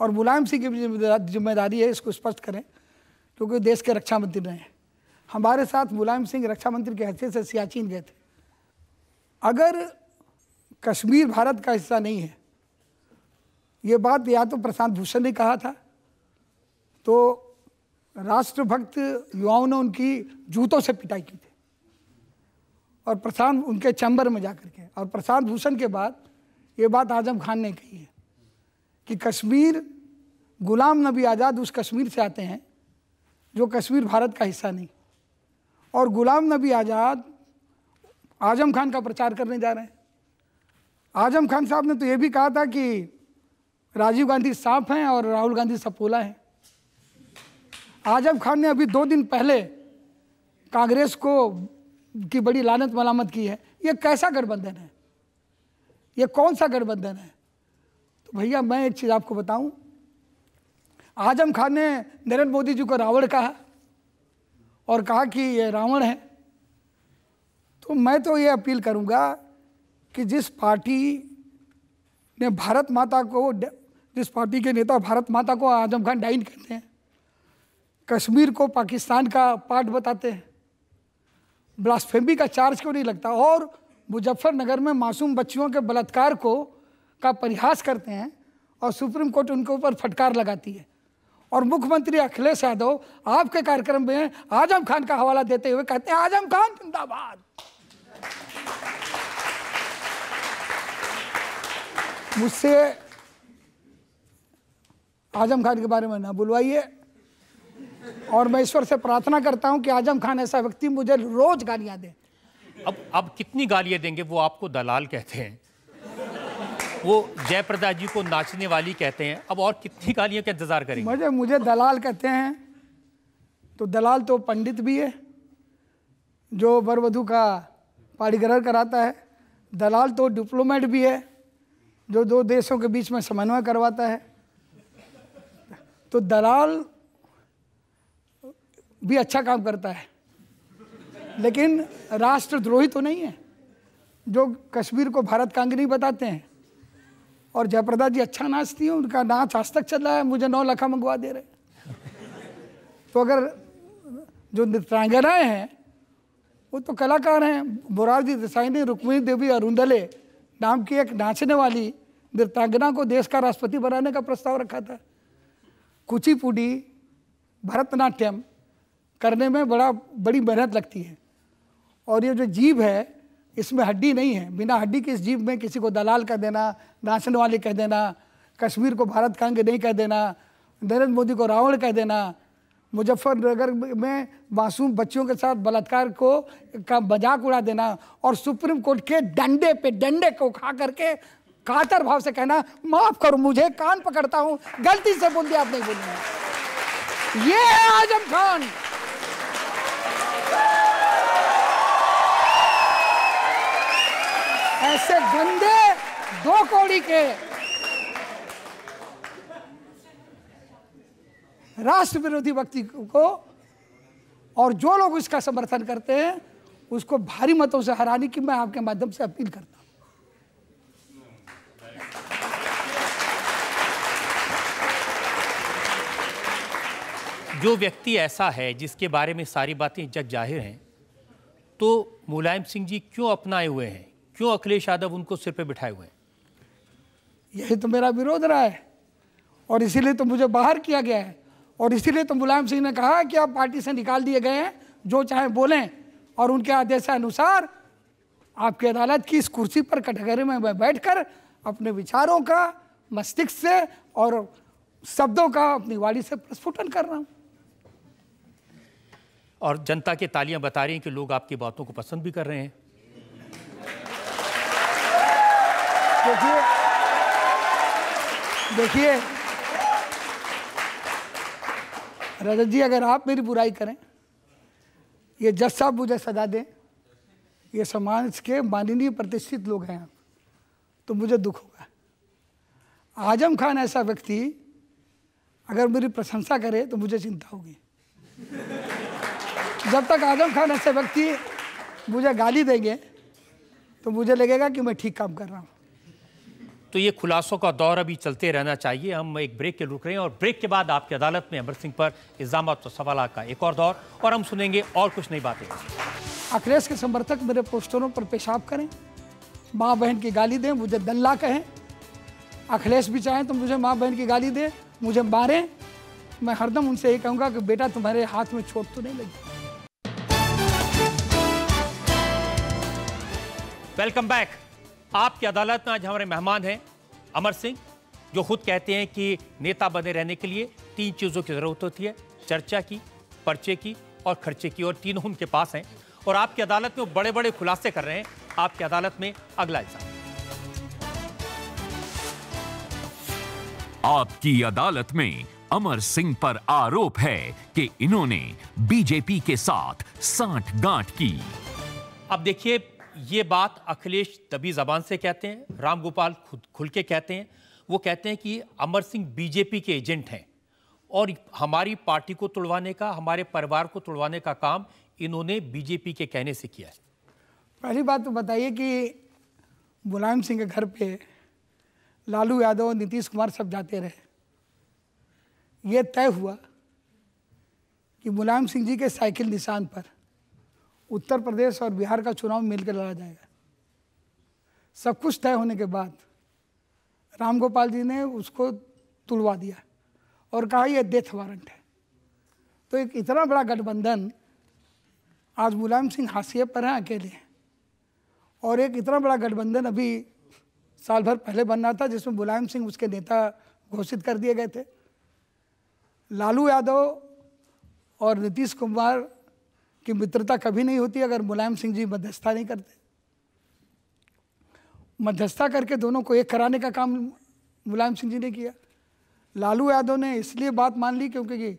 और मुलायम सिंह की जिम्मेदारी है इसको स्पष्ट करें क्योंकि देश के रक्षा मंत्री रहे हमारे साथ मुलायम सिंह रक्षा मंत्री के हैसियत से सियाचिन गए थे अगर कश्मीर भारत का हिस्सा नहीं है ये बात या तो प्रशांत भूषण ने कहा था तो राष्ट्रभक्त युवाओं ने उनकी जूतों से पिटाई की थी और प्रशांत उनके चैम्बर में जा करके और प्रशांत भूषण के बाद ये बात आजम खान ने कही है कि कश्मीर गुलाम नबी आज़ाद उस कश्मीर से आते हैं जो कश्मीर भारत का हिस्सा नहीं और गुलाम नबी आज़ाद आजम खान का प्रचार करने जा रहे हैं आजम खान साहब ने तो ये भी कहा था कि राजीव गांधी साफ हैं और राहुल गांधी सपोला हैं आजम खान ने अभी दो दिन पहले कांग्रेस को की बड़ी लानत मलामत की है ये कैसा गठबंधन है ये कौन सा गठबंधन है तो भैया मैं एक चीज़ आपको बताऊं आजम खान ने नरेंद्र मोदी जी को रावण कहा और कहा कि ये रावण है तो मैं तो ये अपील करूंगा कि जिस पार्टी ने भारत माता को जिस पार्टी के नेता भारत माता को आजम खान डाइन करते हैं कश्मीर को पाकिस्तान का पार्ट बताते हैं ब्लास्फेमी का चार्ज क्यों नहीं लगता और मुजफ्फरनगर में मासूम बच्चियों के बलात्कार को का परिहास करते हैं और सुप्रीम कोर्ट उनके ऊपर फटकार लगाती है और मुख्यमंत्री अखिलेश यादव आपके कार्यक्रम में आजम खान का हवाला देते हुए कहते हैं आजम खान जिंदाबाद मुझसे आजम खान के बारे में ना बुलवाइए और मैं ईश्वर से प्रार्थना करता हूं कि आजम खान ऐसा व्यक्ति मुझे रोज गालियां दे अब अब कितनी गालियाँ देंगे वो आपको दलाल कहते हैं वो जयप्रदा जी को नाचने वाली कहते हैं अब और कितनी गालियों का इंतजार करेंगे मुझे मुझे दलाल कहते हैं तो दलाल तो पंडित भी है जो वर वधु का पाड़ीग्रहण कराता है दलाल तो डिप्लोमेट भी है जो दो देशों के बीच में समन्वय करवाता है तो दलाल भी अच्छा काम करता है लेकिन राष्ट्रद्रोही तो नहीं है जो कश्मीर को भारत का अंग नहीं बताते हैं और जयप्रदा जी अच्छा नाचती हैं उनका नाच आज तक चल रहा है मुझे नौ लखा मंगवा दे रहे तो अगर जो नृत्यांगनाएँ हैं वो तो कलाकार हैं मोरारजी देसाई ने रुक्मिणी देवी अरुंदले नाम की एक नाचने वाली नृत्यांगना को देश का राष्ट्रपति बनाने का प्रस्ताव रखा था कुचिपुड़ी भरतनाट्यम करने में बड़ा बड़ी मेहनत लगती है और ये जो जीव है इसमें हड्डी नहीं है बिना हड्डी के इस जीव में किसी को दलाल कह देना नाचने वाले कह देना कश्मीर को भारत का अंग नहीं कह देना नरेंद्र मोदी को रावण कह देना मुजफ्फरनगर में मासूम बच्चियों के साथ बलात्कार को का मजाक उड़ा देना और सुप्रीम कोर्ट के डंडे पे डंडे को खा करके कातर भाव से कहना माफ करो मुझे कान पकड़ता हूँ गलती से बोल दिया आपने बोलना ये है आजम खान ऐसे गंदे दो कौड़ी के राष्ट्र विरोधी व्यक्ति को और जो लोग उसका समर्थन करते हैं उसको भारी मतों से हराने की मैं आपके माध्यम से अपील करता हूं जो व्यक्ति ऐसा है जिसके बारे में सारी बातें जग जाहिर हैं तो मुलायम सिंह जी क्यों अपनाए हुए हैं क्यों अखिलेश यादव उनको सिर पे बिठाए हुए हैं यही तो मेरा विरोध रहा है और इसीलिए तो मुझे बाहर किया गया है और इसीलिए तो मुलायम सिंह ने कहा कि आप पार्टी से निकाल दिए गए हैं जो चाहे बोलें और उनके आदेशानुसार आपकी अदालत की इस कुर्सी पर कटघरे में मैं बैठकर अपने विचारों का मस्तिष्क से और शब्दों का अपनी वाणी से प्रस्फुटन कर रहा हूँ और जनता के तालियां बता रही हैं कि लोग आपकी बातों को पसंद भी कर रहे हैं देखिए रजत जी अगर आप मेरी बुराई करें ये जज साहब मुझे सजा दें ये समाज के माननीय प्रतिष्ठित लोग हैं आप तो मुझे दुख होगा आजम खान ऐसा व्यक्ति अगर मेरी प्रशंसा करे तो मुझे चिंता होगी जब तक आजम खान ऐसे व्यक्ति मुझे गाली देंगे तो मुझे लगेगा कि मैं ठीक काम कर रहा हूँ तो ये खुलासों का दौर अभी चलते रहना चाहिए हम एक ब्रेक के रुक रहे हैं और ब्रेक के बाद आपकी अदालत में अमर सिंह पर इल्ज़ाम और सवाल का एक और दौर और हम सुनेंगे और कुछ नई बातें अखिलेश के समर्थक मेरे पोस्टरों पर पेशाब करें माँ बहन की गाली दें मुझे दल्ला कहें अखिलेश भी चाहें तो मुझे माँ बहन की गाली दें मुझे मारें मैं हरदम उनसे यही कहूँगा कि बेटा तुम्हारे हाथ में छोट तो नहीं लगी वेलकम बैक आपकी अदालत में आज हमारे मेहमान हैं अमर सिंह जो खुद कहते हैं कि नेता बने रहने के लिए तीन चीज़ों की ज़रूरत होती है चर्चा की पर्चे की और खर्चे की और तीनों उनके पास हैं और आपकी अदालत में बड़े बड़े खुलासे कर रहे हैं आपकी अदालत में अगला इल्जाम आपकी अदालत में अमर सिंह पर आरोप है कि इन्होंने बीजेपी के साथ साठ गांठ की अब देखिए ये बात अखिलेश तभी जबान से कहते हैं राम गोपाल खुद खुल के कहते हैं वो कहते हैं कि अमर सिंह बीजेपी के एजेंट हैं और हमारी पार्टी को तोड़वाने का हमारे परिवार को तोड़वाने का काम इन्होंने बीजेपी के कहने से किया है पहली बात तो बताइए कि मुलायम सिंह के घर पे लालू यादव नीतीश कुमार सब जाते रहे ये तय हुआ कि मुलायम सिंह जी के साइकिल निशान पर उत्तर प्रदेश और बिहार का चुनाव मिलकर लड़ा जाएगा सब कुछ तय होने के बाद राम गोपाल जी ने उसको तुड़वा दिया और कहा यह डेथ वारंट है तो एक इतना बड़ा गठबंधन आज मुलायम सिंह हाशिए पर हैं अकेले और एक इतना बड़ा गठबंधन अभी साल भर पहले बनना था जिसमें मुलायम सिंह उसके नेता घोषित कर दिए गए थे लालू यादव और नीतीश कुमार कि मित्रता कभी नहीं होती अगर मुलायम सिंह जी मध्यस्थता नहीं करते मध्यस्थता करके दोनों को एक कराने का काम मुलायम सिंह जी ने किया लालू यादव ने इसलिए बात मान ली क्योंकि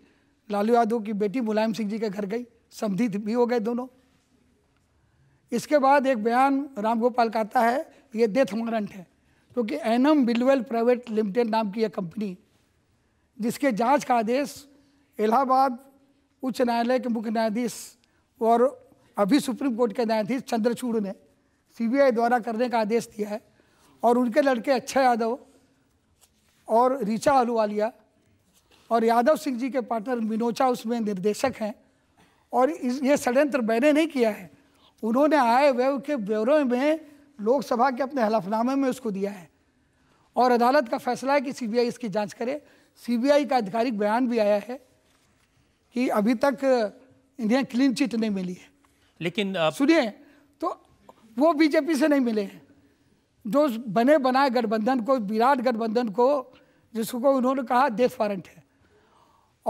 लालू यादव की बेटी मुलायम सिंह जी के घर गई समधित भी हो गए दोनों इसके बाद एक बयान रामगोपाल का आता है ये डेथ वारंट है क्योंकि तो एनम बिलवेल प्राइवेट लिमिटेड नाम की यह कंपनी जिसके जांच का आदेश इलाहाबाद उच्च न्यायालय के मुख्य न्यायाधीश और अभी सुप्रीम कोर्ट के न्यायाधीश चंद्रचूड़ ने सीबीआई द्वारा करने का आदेश दिया है और उनके लड़के अच्छा यादव और ऋचा अलूवालिया और यादव सिंह जी के पार्टनर मिनोचा उसमें निर्देशक हैं और इस ये षड्यंत्र मैंने नहीं किया है उन्होंने आए व्यव के ब्यौरों में लोकसभा के अपने हलफनामे में उसको दिया है और अदालत का फैसला है कि सीबीआई इसकी जांच करे सीबीआई का आधिकारिक बयान भी आया है कि अभी तक इंडिया क्लीन चिट नहीं मिली है लेकिन आप... सुनिए तो वो बीजेपी से नहीं मिले हैं जो बने बनाए गठबंधन को विराट गठबंधन को जिसको उन्होंने कहा देश वारंट है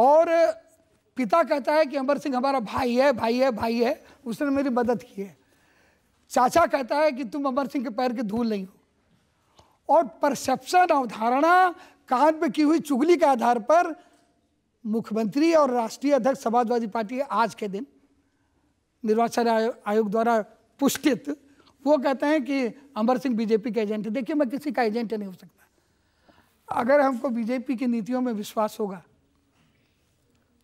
और पिता कहता है कि अमर सिंह हमारा भाई है भाई है भाई है उसने मेरी मदद की है चाचा कहता है कि तुम अमर सिंह के पैर के धूल नहीं हो और परसेप्शन अवधारणा कान में की हुई चुगली के आधार पर मुख्यमंत्री और राष्ट्रीय अध्यक्ष समाजवादी पार्टी आज के दिन निर्वाचन आयोग द्वारा पुष्टित वो कहते हैं कि अमर सिंह बीजेपी के एजेंट है देखिए मैं किसी का एजेंट नहीं हो सकता अगर हमको बीजेपी की नीतियों में विश्वास होगा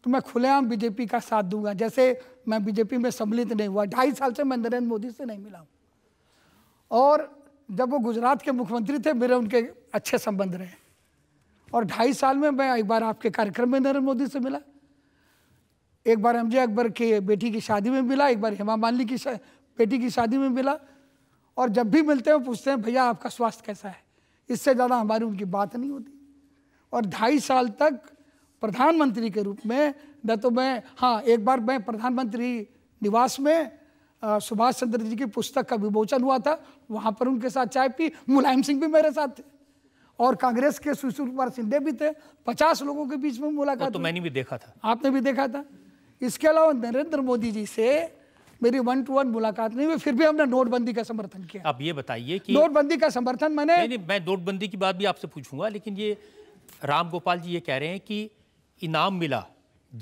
तो मैं खुलेआम बीजेपी का साथ दूंगा जैसे मैं बीजेपी में सम्मिलित नहीं हुआ ढाई साल से मैं नरेंद्र मोदी से नहीं मिला हूँ और जब वो गुजरात के मुख्यमंत्री थे मेरे उनके अच्छे संबंध रहे और ढाई साल में मैं एक बार आपके कार्यक्रम में नरेंद्र मोदी से मिला एक बार हमजे अकबर के बेटी की शादी में मिला एक बार हेमा मालिनी की बेटी की शादी में मिला और जब भी मिलते हैं पूछते हैं भैया आपका स्वास्थ्य कैसा है इससे ज़्यादा हमारी उनकी बात नहीं होती और ढाई साल तक प्रधानमंत्री के रूप में न तो मैं हाँ एक बार मैं प्रधानमंत्री निवास में सुभाष चंद्र जी की पुस्तक का विमोचन हुआ था वहाँ पर उनके साथ चाय पी मुलायम सिंह भी मेरे साथ थे और कांग्रेस के सुशील कुमार सिंधे भी थे पचास लोगों के बीच में मुलाकात तो मैंने भी देखा था आपने भी देखा था इसके अलावा नरेंद्र मोदी जी से मेरी वन टू वन मुलाकात नहीं हुई फिर भी हमने नोटबंदी का समर्थन किया आप ये बताइए कि नोटबंदी का समर्थन मैंने नहीं, नहीं, मैं नोटबंदी की बात भी आपसे पूछूंगा लेकिन ये राम गोपाल जी ये कह रहे हैं कि इनाम मिला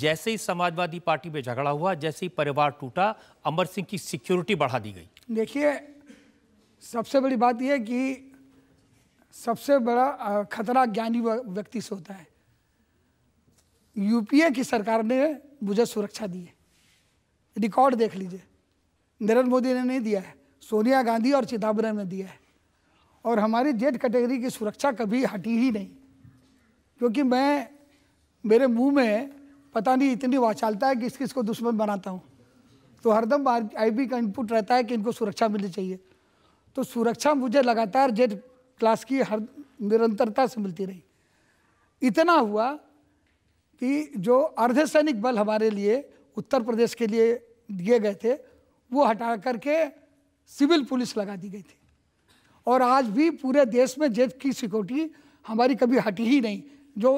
जैसे ही समाजवादी पार्टी में झगड़ा हुआ जैसे ही परिवार टूटा अमर सिंह की सिक्योरिटी बढ़ा दी गई देखिए सबसे बड़ी बात यह कि सबसे बड़ा खतरा ज्ञानी व्यक्ति से होता है यूपीए की सरकार ने मुझे सुरक्षा दी है रिकॉर्ड देख लीजिए नरेंद्र मोदी ने नहीं दिया है सोनिया गांधी और चिदम्बरम ने दिया है और हमारी जेड कैटेगरी की सुरक्षा कभी हटी ही नहीं क्योंकि मैं मेरे मुंह में पता नहीं इतनी वाचालता है कि किस किस को दुश्मन बनाता हूँ तो हरदम आई का इनपुट रहता है कि इनको सुरक्षा मिलनी चाहिए तो सुरक्षा मुझे लगातार जेड क्लास की हर निरंतरता से मिलती रही इतना हुआ कि जो अर्धसैनिक बल हमारे लिए उत्तर प्रदेश के लिए दिए गए थे वो हटा करके सिविल पुलिस लगा दी गई थी और आज भी पूरे देश में जेब की सिक्योरिटी हमारी कभी हटी ही नहीं जो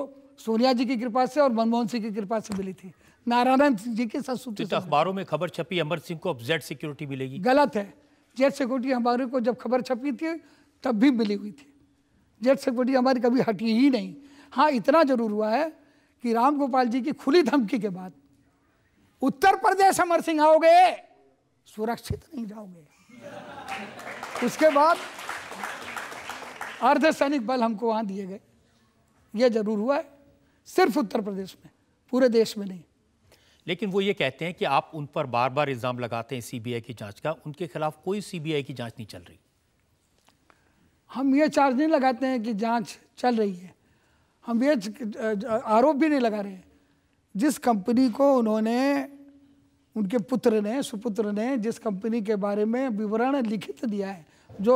सोनिया जी की कृपा से और मनमोहन सिंह की कृपा से मिली थी नारायण जी के साथ तो अखबारों में खबर छपी अमर सिंह को अब जेड सिक्योरिटी मिलेगी गलत है जेड सिक्योरिटी हमारे को जब खबर छपी थी तब भी मिली हुई थी जेट सिक्योरिटी हमारी कभी हटी ही नहीं हाँ इतना जरूर हुआ है कि राम गोपाल जी की खुली धमकी के बाद उत्तर प्रदेश अमर सिंह आओगे सुरक्षित नहीं जाओगे उसके बाद अर्धसैनिक बल हमको वहां दिए गए यह जरूर हुआ है सिर्फ उत्तर प्रदेश में पूरे देश में नहीं लेकिन वो ये कहते हैं कि आप उन पर बार बार इल्ज़ाम लगाते हैं सीबीआई की जांच का उनके खिलाफ कोई सीबीआई की जांच नहीं चल रही हम ये चार्ज नहीं लगाते हैं कि जांच चल रही है हम ये आरोप भी नहीं लगा रहे हैं जिस कंपनी को उन्होंने उनके पुत्र ने सुपुत्र ने जिस कंपनी के बारे में विवरण लिखित दिया है जो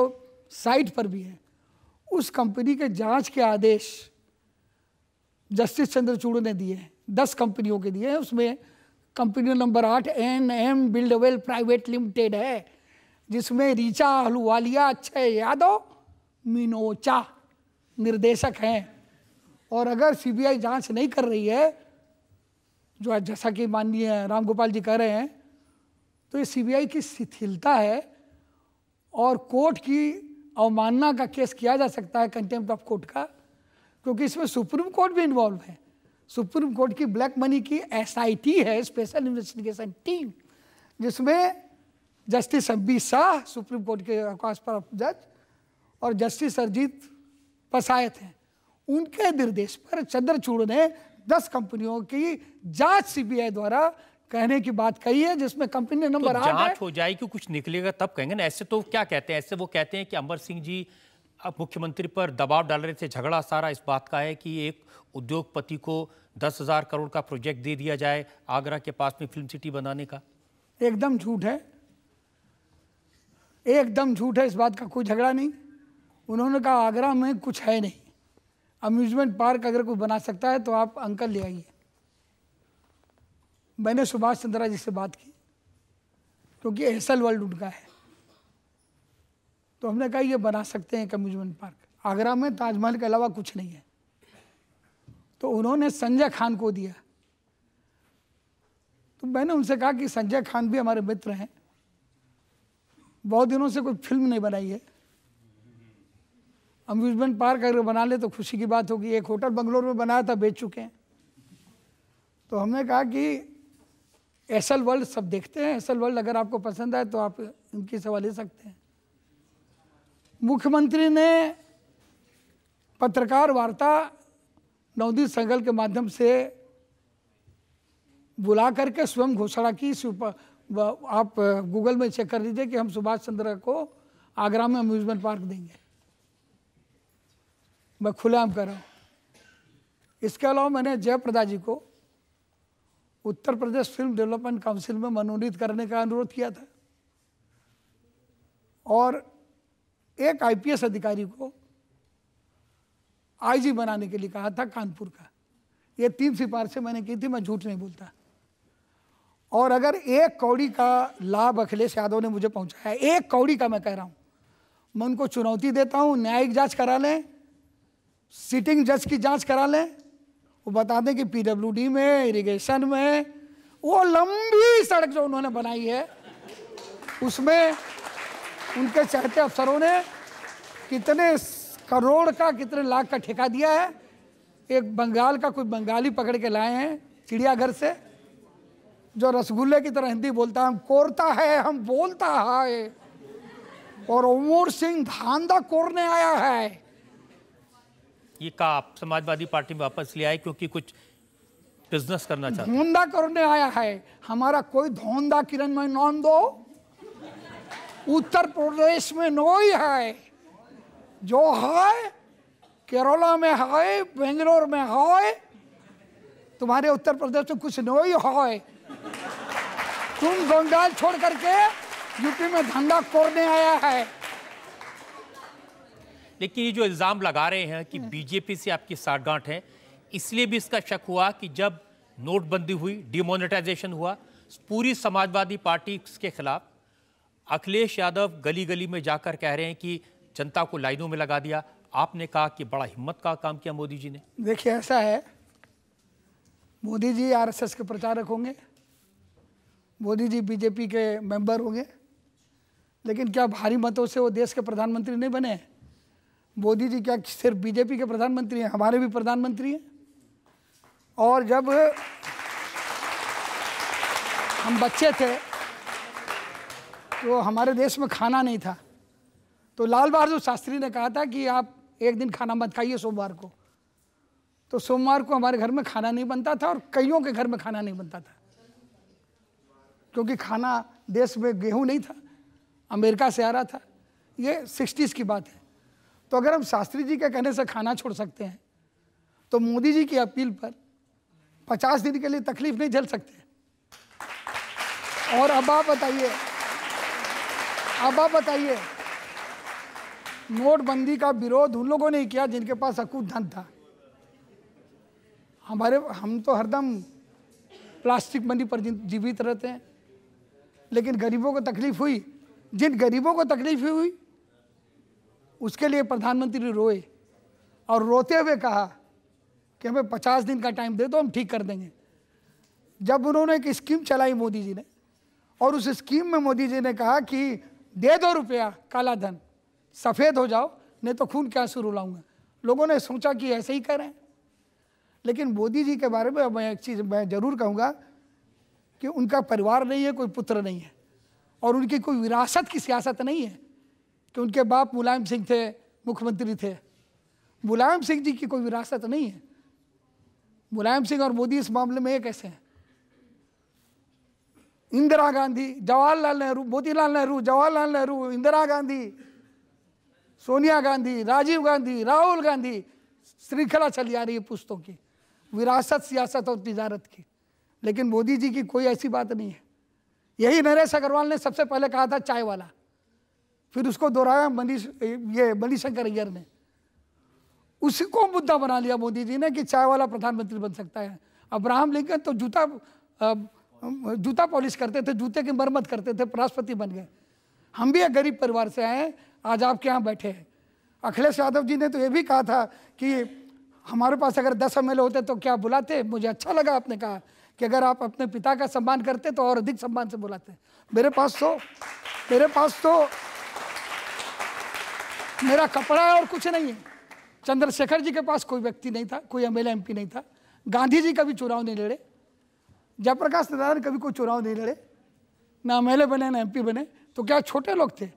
साइट पर भी है उस कंपनी के जांच के आदेश जस्टिस चंद्रचूड़ ने दिए हैं दस कंपनियों के दिए हैं उसमें कंपनी नंबर आठ N M Buildwell private limited है जिसमें रीचा अहलुवालिया अक्षय यादव मिनोचा निर्देशक हैं और अगर सीबीआई जांच नहीं कर रही है जो जैसा कि माननीय रामगोपाल जी कह रहे हैं तो ये सीबीआई की शिथिलता है और कोर्ट की अवमानना का केस किया जा सकता है कंटेम्प्ट ऑफ कोर्ट का क्योंकि इसमें सुप्रीम कोर्ट भी इन्वॉल्व है सुप्रीम कोर्ट की ब्लैक मनी की एस है स्पेशल इन्वेस्टिगेशन टीम जिसमें जस्टिस अब्बी शाह सुप्रीम कोर्ट के अवकाश ऑफ जज और जस्टिस अरजीत पसायत हैं उनके निर्देश पर चंद्रचूड़ ने दस कंपनियों की जांच सीबीआई द्वारा कहने की बात कही है जिसमें कंपनी ने तो नंबर तो जांच हो जाएगी कुछ निकलेगा तब कहेंगे ना ऐसे तो क्या कहते हैं ऐसे वो कहते हैं कि अमर सिंह जी अब मुख्यमंत्री पर दबाव डाल रहे थे झगड़ा सारा इस बात का है कि एक उद्योगपति को दस हजार करोड़ का प्रोजेक्ट दे दिया जाए आगरा के पास में फिल्म सिटी बनाने का एकदम झूठ है एकदम झूठ है इस बात का कोई झगड़ा नहीं उन्होंने कहा आगरा में कुछ है नहीं अम्यूज़मेंट पार्क अगर कोई बना सकता है तो आप अंकल ले आइए मैंने सुभाष चंद्रा जी से बात की क्योंकि तो एसल वर्ल्ड उनका है तो हमने कहा ये बना सकते हैं एक अम्यूज़मेंट पार्क आगरा में ताजमहल के अलावा कुछ नहीं है तो उन्होंने संजय खान को दिया तो मैंने उनसे कहा कि संजय खान भी हमारे मित्र हैं बहुत दिनों से कोई फिल्म नहीं बनाई है अम्यूज़मेंट पार्क अगर बना ले तो खुशी की बात होगी एक होटल बंगलोर में बनाया था बेच चुके हैं तो हमने कहा कि एसल वर्ल्ड सब देखते हैं एसल वर्ल्ड अगर आपको पसंद आए तो आप इनकी सवाल ले सकते हैं मुख्यमंत्री ने पत्रकार वार्ता नवदीप संगल के माध्यम से बुला करके स्वयं घोषणा की आप गूगल में चेक कर लीजिए कि हम सुभाष चंद्र को आगरा में अम्यूज़मेंट पार्क देंगे मैं खुलेआम कर रहा हूँ इसके अलावा मैंने जयप्रदा जी को Uttar Pradesh film development council में मनोनीत करने का अनुरोध किया था और एक आईपीएस अधिकारी को आईजी बनाने के लिए कहा था कानपुर का ये तीन सिफारिशें मैंने की थी मैं झूठ नहीं बोलता और अगर एक कौड़ी का लाभ अखिलेश यादव ने मुझे पहुंचाया एक कौड़ी का मैं कह रहा हूं मैं उनको चुनौती देता हूं न्यायिक जांच करा लें सिटिंग जज की जांच करा लें वो बता दें कि पीडब्ल्यूडी में इरिगेशन में वो लंबी सड़क जो उन्होंने बनाई है उसमें उनके चाहते अफसरों ने कितने करोड़ का कितने लाख का ठेका दिया है एक बंगाल का कोई बंगाली पकड़ के लाए हैं चिड़ियाघर से जो रसगुल्ले की तरह हिंदी बोलता है हम कोरता है हम बोलता है और उमर सिंह धांधा कोरने आया है ये का आप समाजवादी पार्टी में वापस ले आए क्योंकि कुछ बिजनेस करना चाहते धोंदा करने आया है हमारा कोई धोंदा किरण में नाम दो उत्तर प्रदेश में नोई है जो है केरला में है बेंगलोर में है तुम्हारे उत्तर प्रदेश में कुछ नोई है तुम बंगाल छोड़ करके यूपी में धंधा करने आया है लेकिन ये जो इल्ज़ाम लगा रहे हैं कि हम्म। बीजेपी से आपकी साठगांठ है इसलिए भी इसका शक हुआ कि जब नोटबंदी हुई डिमोनेटाइजेशन हुआ पूरी समाजवादी पार्टी के खिलाफ अखिलेश यादव गली गली में जाकर कह रहे हैं कि जनता को लाइनों में लगा दिया आपने कहा कि बड़ा हिम्मत का काम किया मोदी जी ने देखिए ऐसा है मोदी जी आरएसएस के प्रचारक होंगे मोदी जी बीजेपी के मेंबर होंगे लेकिन क्या भारी मतों से वो देश के प्रधानमंत्री नहीं बने हैं मोदी जी क्या सिर्फ बीजेपी के प्रधानमंत्री हैं हमारे भी प्रधानमंत्री हैं और जब हम बच्चे थे तो हमारे देश में खाना नहीं था तो लाल बहादुर शास्त्री ने कहा था कि आप एक दिन खाना मत खाइए सोमवार को तो सोमवार को हमारे घर में खाना नहीं बनता था और कईयों के घर में खाना नहीं बनता था क्योंकि खाना देश में गेहूं नहीं था अमेरिका से आ रहा था ये सिक्सटीज़ की बात है तो अगर हम शास्त्री जी के कहने से खाना छोड़ सकते हैं तो मोदी जी की अपील पर पचास दिन के लिए तकलीफ नहीं झेल सकते और अब आप बताइए अब आप बताइए नोटबंदी का विरोध उन लोगों ने किया जिनके पास अकूत धन था हमारे हम तो हरदम प्लास्टिक मनी पर जीवित रहते हैं लेकिन गरीबों को तकलीफ हुई जिन गरीबों को तकलीफ हुई उसके लिए प्रधानमंत्री रोए और रोते हुए कहा कि हमें पचास दिन का टाइम दे दो हम ठीक कर देंगे जब उन्होंने एक स्कीम चलाई मोदी जी ने और उस स्कीम में मोदी जी ने कहा कि दे दो रुपया काला धन सफ़ेद हो जाओ नहीं तो खून क्या शुरू लाऊंगा लोगों ने सोचा कि ऐसे ही करें लेकिन मोदी जी के बारे में मैं एक चीज़ मैं ज़रूर कहूँगा कि उनका परिवार नहीं है कोई पुत्र नहीं है और उनकी कोई विरासत की सियासत नहीं है कि उनके बाप मुलायम सिंह थे मुख्यमंत्री थे मुलायम सिंह जी की कोई विरासत नहीं है मुलायम सिंह और मोदी इस मामले में एक ऐसे हैं इंदिरा गांधी जवाहरलाल नेहरू मोतीलाल नेहरू जवाहरलाल नेहरू इंदिरा गांधी सोनिया गांधी राजीव गांधी राहुल गांधी श्रृंखला चली आ रही है पुस्तों की विरासत सियासत और तजारत की लेकिन मोदी जी की कोई ऐसी बात नहीं है यही नरेश अग्रवाल ने सबसे पहले कहा था चाय वाला फिर उसको दोहराया मनीष ये मनीशंकर अय्यर ने उसको मुद्दा बना लिया मोदी जी ने कि चाय वाला प्रधानमंत्री बन सकता है अब्राहम लिंकन तो जूता जूता पॉलिश करते थे जूते की मरम्मत करते थे राष्ट्रपति बन गए हम भी एक गरीब परिवार से आए आज आपके यहाँ बैठे हैं अखिलेश यादव जी ने तो ये भी कहा था कि हमारे पास अगर दस एम होते तो क्या बुलाते मुझे अच्छा लगा आपने कहा कि अगर आप अपने पिता का सम्मान करते तो और अधिक सम्मान से बुलाते मेरे पास तो मेरे पास तो मेरा कपड़ा है और कुछ नहीं है चंद्रशेखर जी के पास कोई व्यक्ति नहीं था कोई एम एल नहीं था गांधी जी कभी चुनाव नहीं लड़े जयप्रकाश नारायण कभी कोई चुनाव नहीं लड़े ना एम बने ना एम बने तो क्या छोटे लोग थे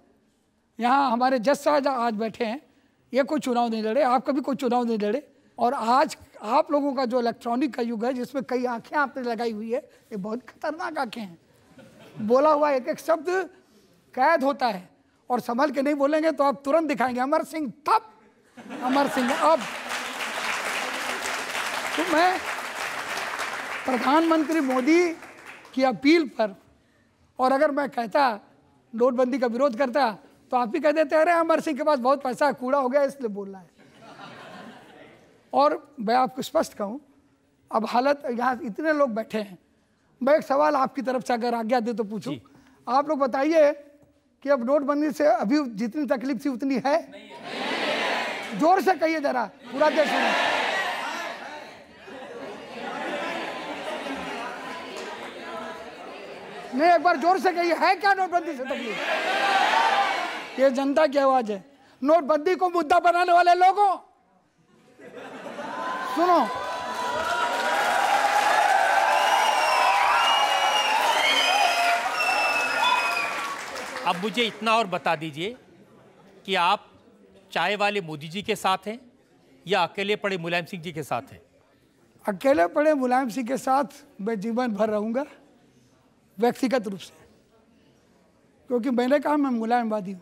यहाँ हमारे जस साहब आज बैठे हैं ये कोई चुनाव नहीं लड़े आप कभी कोई चुनाव नहीं लड़े और आज आप लोगों का जो इलेक्ट्रॉनिक का युग है जिसमें कई आंखें आपने लगाई हुई है ये बहुत खतरनाक आंखें हैं बोला हुआ एक एक शब्द कैद होता है और संभल के नहीं बोलेंगे तो आप तुरंत दिखाएंगे अमर सिंह तब अमर सिंह अब तो मैं प्रधानमंत्री मोदी की अपील पर और अगर मैं कहता नोटबंदी का विरोध करता तो आप भी कह देते अरे अमर सिंह के पास बहुत पैसा कूड़ा हो गया इसलिए बोल रहा है और मैं आपको स्पष्ट कहूँ अब हालत यहाँ इतने लोग बैठे हैं मैं एक सवाल आपकी तरफ से अगर आज्ञा दे तो पूछूं आप लोग बताइए कि अब नोटबंदी से अभी जितनी तकलीफ थी उतनी है, जोर से कहिए जरा पूरा देश में नहीं एक बार जोर से कहिए है क्या नोटबंदी से तकलीफ ये जनता की आवाज है नोटबंदी को मुद्दा बनाने वाले लोगों सुनो अब मुझे इतना और बता दीजिए कि आप चाय वाले मोदी जी के साथ हैं या अकेले पड़े मुलायम सिंह जी के साथ हैं अकेले पड़े मुलायम सिंह के साथ मैं जीवन भर रहूँगा व्यक्तिगत रूप से क्योंकि मैंने कहा मैं मुलायमवादी हूँ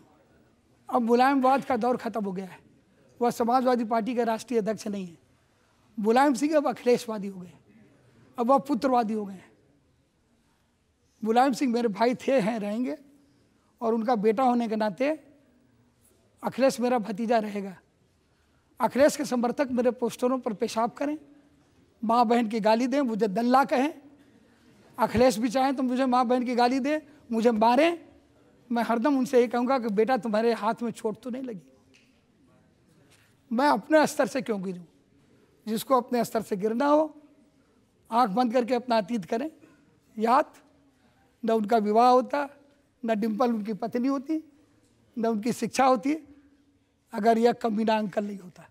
अब मुलायमवाद का दौर ख़त्म हो गया है वह समाजवादी पार्टी के राष्ट्रीय अध्यक्ष नहीं है मुलायम सिंह अब अखिलेशवादी हो गए अब वह पुत्रवादी हो गए मुलायम सिंह मेरे भाई थे हैं रहेंगे और उनका बेटा होने के नाते अखिलेश मेरा भतीजा रहेगा अखिलेश के समर्थक मेरे पोस्टरों पर पेशाब करें माँ बहन की गाली दें मुझे दल्ला कहें अखिलेश भी चाहें तो मुझे माँ बहन की गाली दें मुझे मारें मैं हरदम उनसे ये कहूँगा कि बेटा तुम्हारे हाथ में चोट तो नहीं लगी मैं अपने स्तर से क्यों गिरूँ जिसको अपने स्तर से गिरना हो आंख बंद करके अपना अतीत करें याद न उनका विवाह होता न डिम्पल उनकी पत्नी होती न उनकी शिक्षा होती अगर यह कमीना अंकल नहीं होता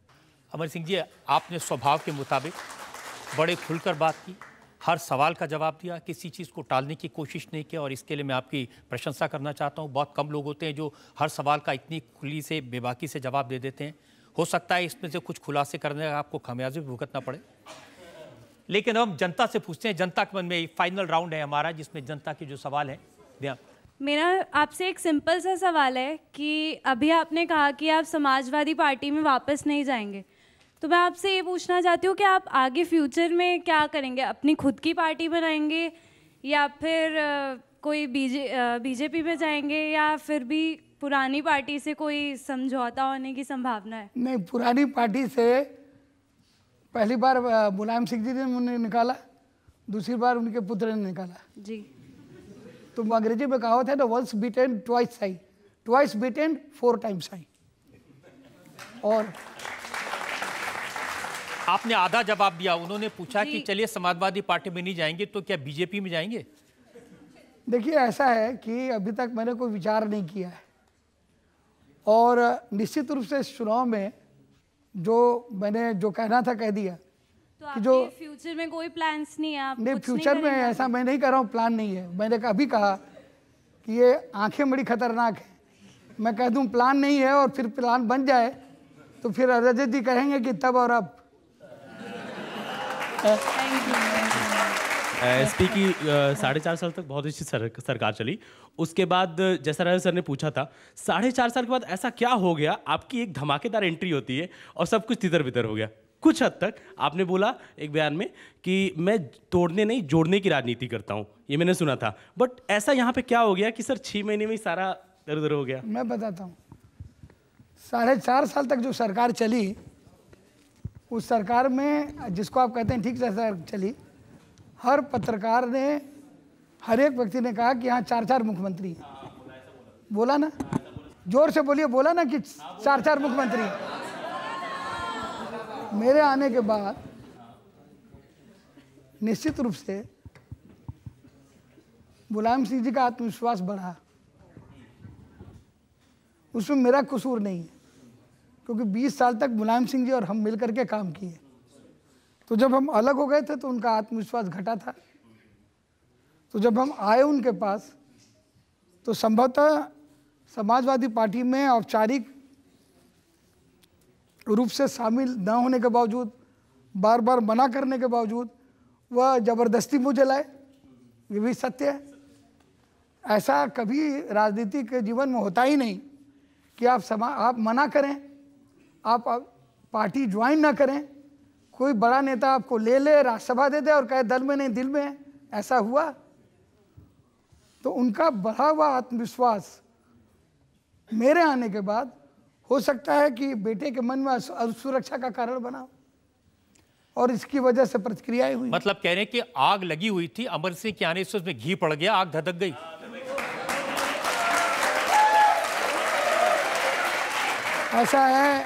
अमर सिंह जी आपने स्वभाव के मुताबिक बड़े खुलकर बात की हर सवाल का जवाब दिया किसी चीज़ को टालने की कोशिश नहीं की और इसके लिए मैं आपकी प्रशंसा करना चाहता हूँ बहुत कम लोग होते हैं जो हर सवाल का इतनी खुली से बेबाकी से जवाब दे देते हैं हो सकता है इसमें से कुछ खुलासे करने का आपको खमियाजे भुगतना पड़े लेकिन हम जनता से पूछते हैं जनता के मन में फाइनल राउंड है हमारा जिसमें जनता के जो सवाल हैं ध्यान मेरा आपसे एक सिंपल सा सवाल है कि अभी आपने कहा कि आप समाजवादी पार्टी में वापस नहीं जाएंगे तो मैं आपसे ये पूछना चाहती हूँ कि आप आगे फ्यूचर में क्या करेंगे अपनी खुद की पार्टी बनाएंगे या फिर कोई बीजे बीजेपी में जाएंगे या फिर भी पुरानी पार्टी से कोई समझौता होने की संभावना है नहीं पुरानी पार्टी से पहली बार मुलायम सिंह जी ने उन्हें निकाला दूसरी बार उनके पुत्र ने निकाला जी तुम अंग्रेजी में कहावत है ना once beaten twice I twice beaten four times I और आपने आधा जवाब दिया उन्होंने पूछा कि चलिए समाजवादी पार्टी में नहीं जाएंगे तो क्या बीजेपी में जाएंगे देखिए ऐसा है कि अभी तक मैंने कोई विचार नहीं किया है और निश्चित रूप से इस चुनाव में जो मैंने जो कहना था कह दिया तो कि जो फ्यूचर में कोई प्लान्स नहीं है आप नहीं फ्यूचर में ऐसा मैं नहीं कर रहा हूँ प्लान नहीं है मैंने अभी कहा कि ये आंखें बड़ी खतरनाक है मैं कह दूँ प्लान नहीं है और फिर प्लान बन जाए तो फिर रजत जी कहेंगे कि तब और अब एस पी की साढ़े चार साल तक बहुत अच्छी सर, सरकार चली उसके बाद जैसा राजा सर ने पूछा था साढ़े चार साल के बाद ऐसा क्या हो गया आपकी एक धमाकेदार एंट्री होती है और सब कुछ तितर बितर हो गया कुछ हद तक आपने बोला एक बयान में कि मैं तोड़ने नहीं जोड़ने की राजनीति करता हूँ ये मैंने सुना था बट ऐसा यहाँ पे क्या हो गया कि सर छः महीने में ही सारा दर उधर हो गया मैं बताता हूँ साढ़े चार साल तक जो सरकार चली उस सरकार में जिसको आप कहते हैं ठीक से चली हर पत्रकार ने हर एक व्यक्ति ने कहा कि यहाँ चार चार मुख्यमंत्री बोला ना जोर से बोलिए बोला ना कि चार चार मुख्यमंत्री मेरे आने के बाद निश्चित रूप से मुलायम सिंह जी का आत्मविश्वास बढ़ा उसमें मेरा कसूर नहीं है क्योंकि 20 साल तक मुलायम सिंह जी और हम मिलकर के काम किए तो जब हम अलग हो गए थे तो उनका आत्मविश्वास घटा था तो जब हम आए उनके पास तो संभवतः समाजवादी पार्टी में औपचारिक रूप से शामिल न होने के बावजूद बार बार मना करने के बावजूद वह ज़बरदस्ती मुझे लाए ये भी सत्य है ऐसा कभी राजनीतिक जीवन में होता ही नहीं कि आप समा आप मना करें आप, आप पार्टी ज्वाइन ना करें कोई बड़ा नेता आपको ले ले राज्यसभा दे दे और कहे दल में नहीं दिल में ऐसा हुआ तो उनका बढ़ा हुआ आत्मविश्वास मेरे आने के बाद हो सकता है कि बेटे के मन में असुरक्षा का कारण बना और इसकी वजह से प्रतिक्रियाएं हुई मतलब कह रहे हैं कि आग लगी हुई थी अमर सिंह के आने से उसमें घी पड़ गया आग धधक गई ऐसा है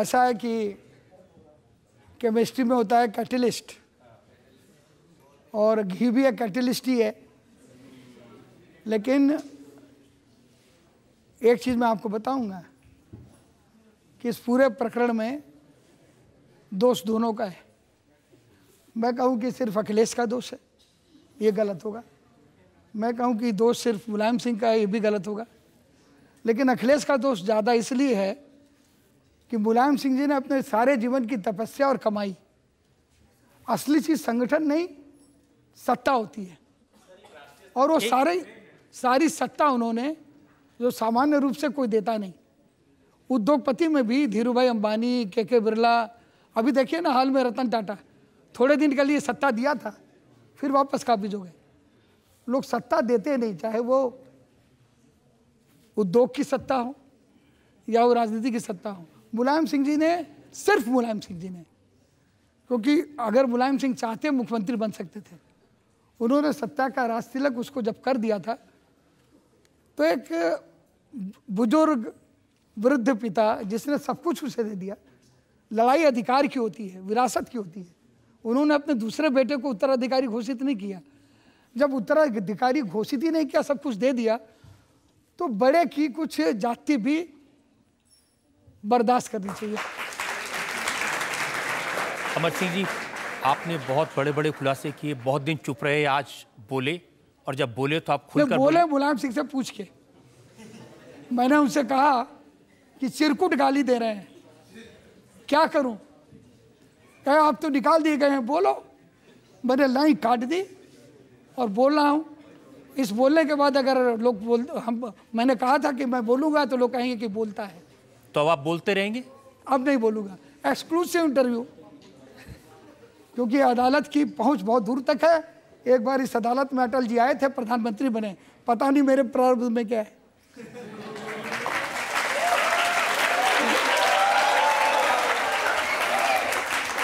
ऐसा है कि केमिस्ट्री में होता है कैटलिस्ट और घी भी एक कैटलिस्ट ही है लेकिन एक चीज़ मैं आपको बताऊंगा कि इस पूरे प्रकरण में दोष दोनों का है मैं कहूँ कि सिर्फ अखिलेश का दोष है ये गलत होगा मैं कहूँ कि दोष सिर्फ मुलायम सिंह का है ये भी गलत होगा लेकिन अखिलेश का दोष ज़्यादा इसलिए है कि मुलायम सिंह जी ने अपने सारे जीवन की तपस्या और कमाई असली चीज़ संगठन नहीं सत्ता होती है और वो सारे सारी सत्ता उन्होंने जो सामान्य रूप से कोई देता नहीं उद्योगपति में भी धीरू भाई अंबानी के के बिरला अभी देखिए ना हाल में रतन टाटा थोड़े दिन के लिए सत्ता दिया था फिर वापस काबिज हो गए लोग सत्ता देते नहीं चाहे वो उद्योग की सत्ता हो या वो राजनीति की सत्ता हो मुलायम सिंह जी ने सिर्फ मुलायम सिंह जी ने क्योंकि अगर मुलायम सिंह चाहते मुख्यमंत्री बन सकते थे उन्होंने सत्ता का राज तिलक उसको जब कर दिया था तो एक बुजुर्ग वृद्ध पिता जिसने सब कुछ उसे दे दिया लड़ाई अधिकार की होती है विरासत की होती है उन्होंने अपने दूसरे बेटे को उत्तराधिकारी घोषित नहीं किया जब उत्तराधिकारी घोषित ही नहीं किया सब कुछ दे दिया तो बड़े की कुछ जाति भी बर्दाश्त करनी चाहिए अमर सिंह जी आपने बहुत बड़े बड़े खुलासे किए बहुत दिन चुप रहे आज बोले और जब बोले तो आप खुलकर बोले मुलायम सिंह से पूछ के मैंने उनसे कहा कि सिरकुट गाली दे रहे हैं क्या करूं कह आप तो निकाल दिए गए हैं बोलो मैंने लाइन काट दी और बोल रहा हूँ इस बोलने के बाद अगर लोग बोल हम मैंने कहा था कि मैं बोलूँगा तो लोग कहेंगे कि बोलता है तो अब आप बोलते रहेंगे अब नहीं बोलूँगा एक्सक्लूसिव इंटरव्यू क्योंकि अदालत की पहुँच बहुत दूर तक है एक बार इस अदालत में अटल जी आए थे प्रधानमंत्री बने पता नहीं मेरे प्रारंभ में क्या है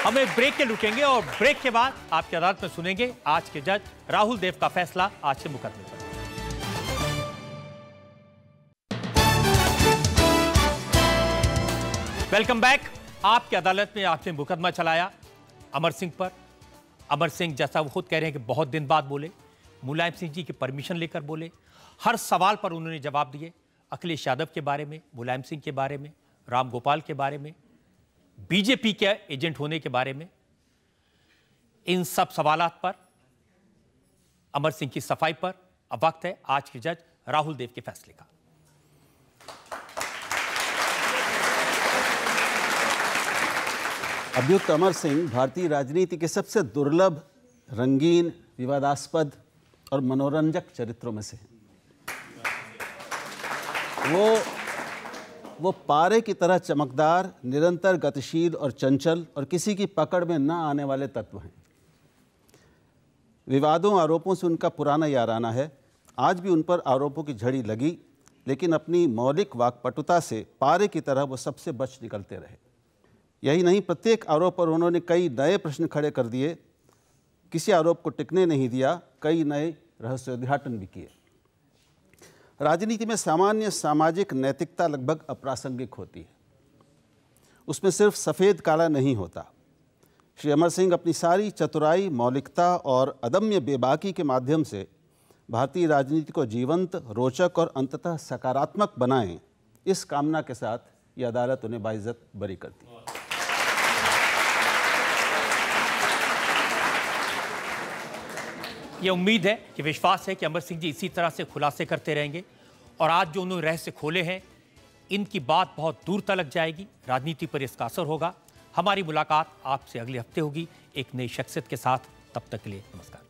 हम एक ब्रेक के लुटेंगे और ब्रेक के बाद आपकी अदालत में सुनेंगे आज के जज राहुल देव का फैसला आज के मुकदमे पर वेलकम बैक आपकी अदालत में आपने मुकदमा चलाया अमर सिंह पर अमर सिंह जैसा वो खुद कह रहे हैं कि बहुत दिन बाद बोले मुलायम सिंह जी की परमिशन लेकर बोले हर सवाल पर उन्होंने जवाब दिए अखिलेश यादव के बारे में मुलायम सिंह के बारे में राम गोपाल के बारे में बीजेपी के एजेंट होने के बारे में इन सब सवाल पर अमर सिंह की सफाई पर अब वक्त है आज के जज राहुल देव के फैसले का अभियुक्त अमर सिंह भारतीय राजनीति के सबसे दुर्लभ रंगीन विवादास्पद और मनोरंजक चरित्रों में से हैं वो वो पारे की तरह चमकदार निरंतर गतिशील और चंचल और किसी की पकड़ में न आने वाले तत्व हैं विवादों आरोपों से उनका पुराना याराना है आज भी उन पर आरोपों की झड़ी लगी लेकिन अपनी मौलिक वाकपटुता से पारे की तरह वो सबसे बच निकलते रहे यही नहीं प्रत्येक आरोप पर उन्होंने कई नए प्रश्न खड़े कर दिए किसी आरोप को टिकने नहीं दिया कई नए रहस्योद्घाटन भी किए राजनीति में सामान्य सामाजिक नैतिकता लगभग अप्रासंगिक होती है उसमें सिर्फ सफ़ेद काला नहीं होता श्री अमर सिंह अपनी सारी चतुराई मौलिकता और अदम्य बेबाकी के माध्यम से भारतीय राजनीति को जीवंत रोचक और अंततः सकारात्मक बनाएं इस कामना के साथ ये अदालत उन्हें बाइज्जत बरी करती ये उम्मीद है कि विश्वास है कि अमर सिंह जी इसी तरह से खुलासे करते रहेंगे और आज जो उन्होंने रहस्य खोले हैं इनकी बात बहुत दूर तक जाएगी राजनीति पर इसका असर होगा हमारी मुलाकात आपसे अगले हफ्ते होगी एक नई शख्सियत के साथ तब तक के लिए नमस्कार